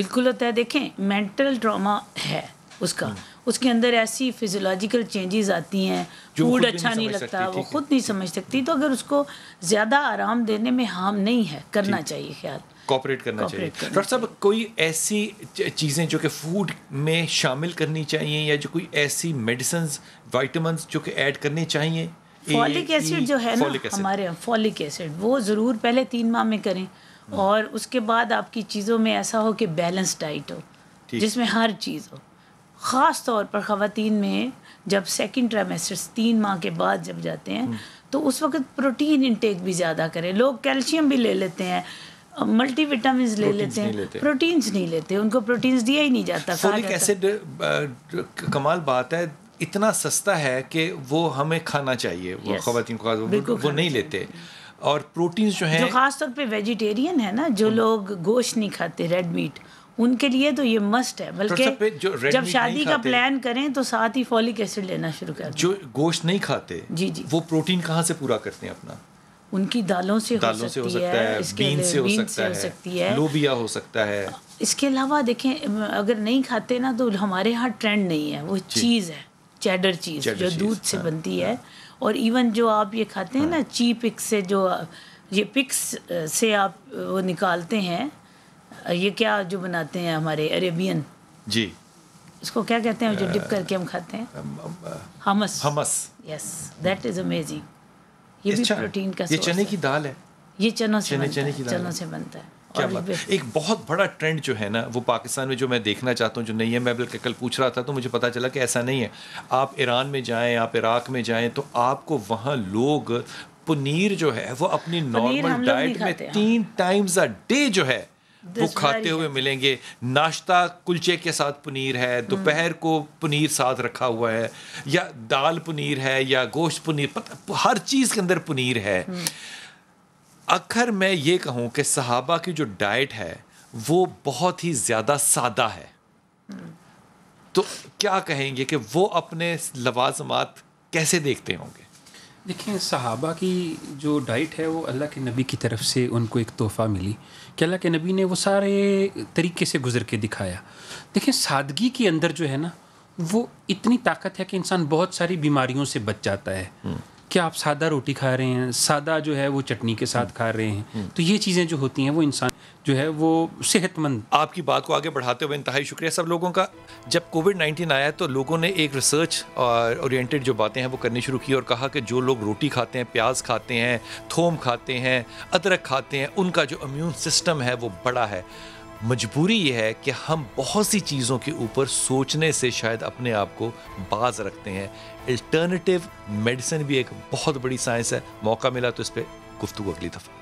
बिल्कुल होता है देखें मेंटल ड्रामा है उसका हम्म। उसके अंदर ऐसी फिजियोलॉजिकल चेंजेस आती हैं फूड अच्छा नहीं, नहीं लगता वो खुद नहीं समझ सकती तो अगर उसको ज़्यादा आराम देने में हार्म नहीं है करना चाहिए ख्याल कॉपरेट करना चाहिए डॉक्टर साहब कोई ऐसी चीज़ें जो कि फूड में शामिल करनी चाहिए या जो कोई ऐसी मेडिसिन वाइटमिन जो कि ऐड करने चाहिए फॉलिक एसिड जो है ना हमारे यहाँ फॉलिक एसिड वो ज़रूर पहले तीन माह में करें हम्म। और उसके बाद आपकी चीज़ों में ऐसा हो कि बैलेंस डाइट हो जिसमें हर चीज़ हो ख़ास तौर पर ख़वान में जब सेकेंड ट्राइमेस्टर्स तीन माह के बाद जब जाते हैं हम्म। तो उस वक्त प्रोटीन इनटेक भी ज़्यादा करें लोग कैल्शियम भी ले लेते हैं मल्टी विटामिन ले लेते हैं प्रोटीन्स नहीं लेते उनको प्रोटीन्स दिया ही नहीं जाता फोलिक तो। एसिड कमाल बात है इतना सस्ता है कि वो हमें खाना चाहिए yes. वो खातन को वो, वो नहीं लेते और प्रोटीन्स जो हैं जो खास तौर पे वेजिटेरियन है ना जो हम्म। लोग गोश्त नहीं खाते रेड मीट उनके लिए तो ये मस्ट है बल्कि तो जब शादी का प्लान करें तो साथ ही फॉलिक एसिड लेना शुरू कर जो गोश्त नहीं खाते जी जी वो प्रोटीन कहाँ से पूरा करते हैं अपना उनकी दालों से दालों हो से हो है, बीन से हो सकता है, सकती है लोबिया हो सकता है इसके अलावा देखें अगर नहीं खाते ना तो हमारे यहाँ ट्रेंड नहीं है वो चीज़ है चैडर चीज़ जो दूध से हाँ, बनती है हाँ। और इवन जो आप ये खाते हैं हाँ। ना ची पिक्स से जो ये पिक्स से आप वो निकालते हैं ये क्या जो बनाते हैं हमारे अरेबियन जी इसको क्या कहते हैं जो डिप करके हम खाते हैं hummus hummus yes that is amazing ये भी प्रोटीन का ये चने की दाल है ये चनों से चने चने की दाल चनों से बनता है क्या बात एक बहुत बड़ा ट्रेंड जो है ना वो पाकिस्तान में जो मैं देखना चाहता हूँ जो नहीं है मैं बल्कि कल पूछ रहा था तो मुझे पता चला कि ऐसा नहीं है आप ईरान में जाएं आप इराक में जाएं तो आपको वहाँ लोग पनीर जो है वो अपनी नॉर्मल डाइट में हाँ। तीन टाइम्स अ डे जो है वो खाते हुए मिलेंगे नाश्ता कुलचे के साथ पनीर है hmm. दोपहर को पनीर साथ रखा हुआ है या दाल पनीर है या गोश्त पनीर हर चीज़ के अंदर पनीर है अखर hmm. मैं ये कहूँ कि सहाबा की जो डाइट है वो बहुत ही ज़्यादा सादा है hmm. तो क्या कहेंगे कि वो अपने लवाजमात कैसे देखते होंगे देखिए सहाबा की जो डाइट है वो अल्लाह के नबी की तरफ से उनको एक तोहफ़ा मिली कि अल्लाह के नबी ने वो सारे तरीके से गुजर के दिखाया देखें सादगी के अंदर जो है ना वो इतनी ताकत है कि इंसान बहुत सारी बीमारियों से बच जाता है हम्म। कि आप सादा रोटी खा रहे हैं सादा जो है वो चटनी के साथ खा रहे हैं हम्म। तो ये चीज़ें जो होती हैं वो इंसान जो है वो सेहतमंद आपकी बात को आगे बढ़ाते हुए इंतहा शुक्रिया सब लोगों का जब कोविड नाइन्टीन आया तो लोगों ने एक रिसर्च और ओरिएंटेड जो बातें हैं वो करनी शुरू की और कहा कि जो लोग रोटी खाते हैं प्याज खाते हैं थोम खाते हैं अदरक खाते हैं उनका जो इम्यून सिस्टम है वो बड़ा है मजबूरी ये है कि हम बहुत सी चीज़ों के ऊपर सोचने से शायद अपने आप को बाज रखते हैं अल्टरनेटिव मेडिसिन भी एक बहुत बड़ी साइंस है मौका मिला तो इस पर गुफ्तु अगली दफ़ा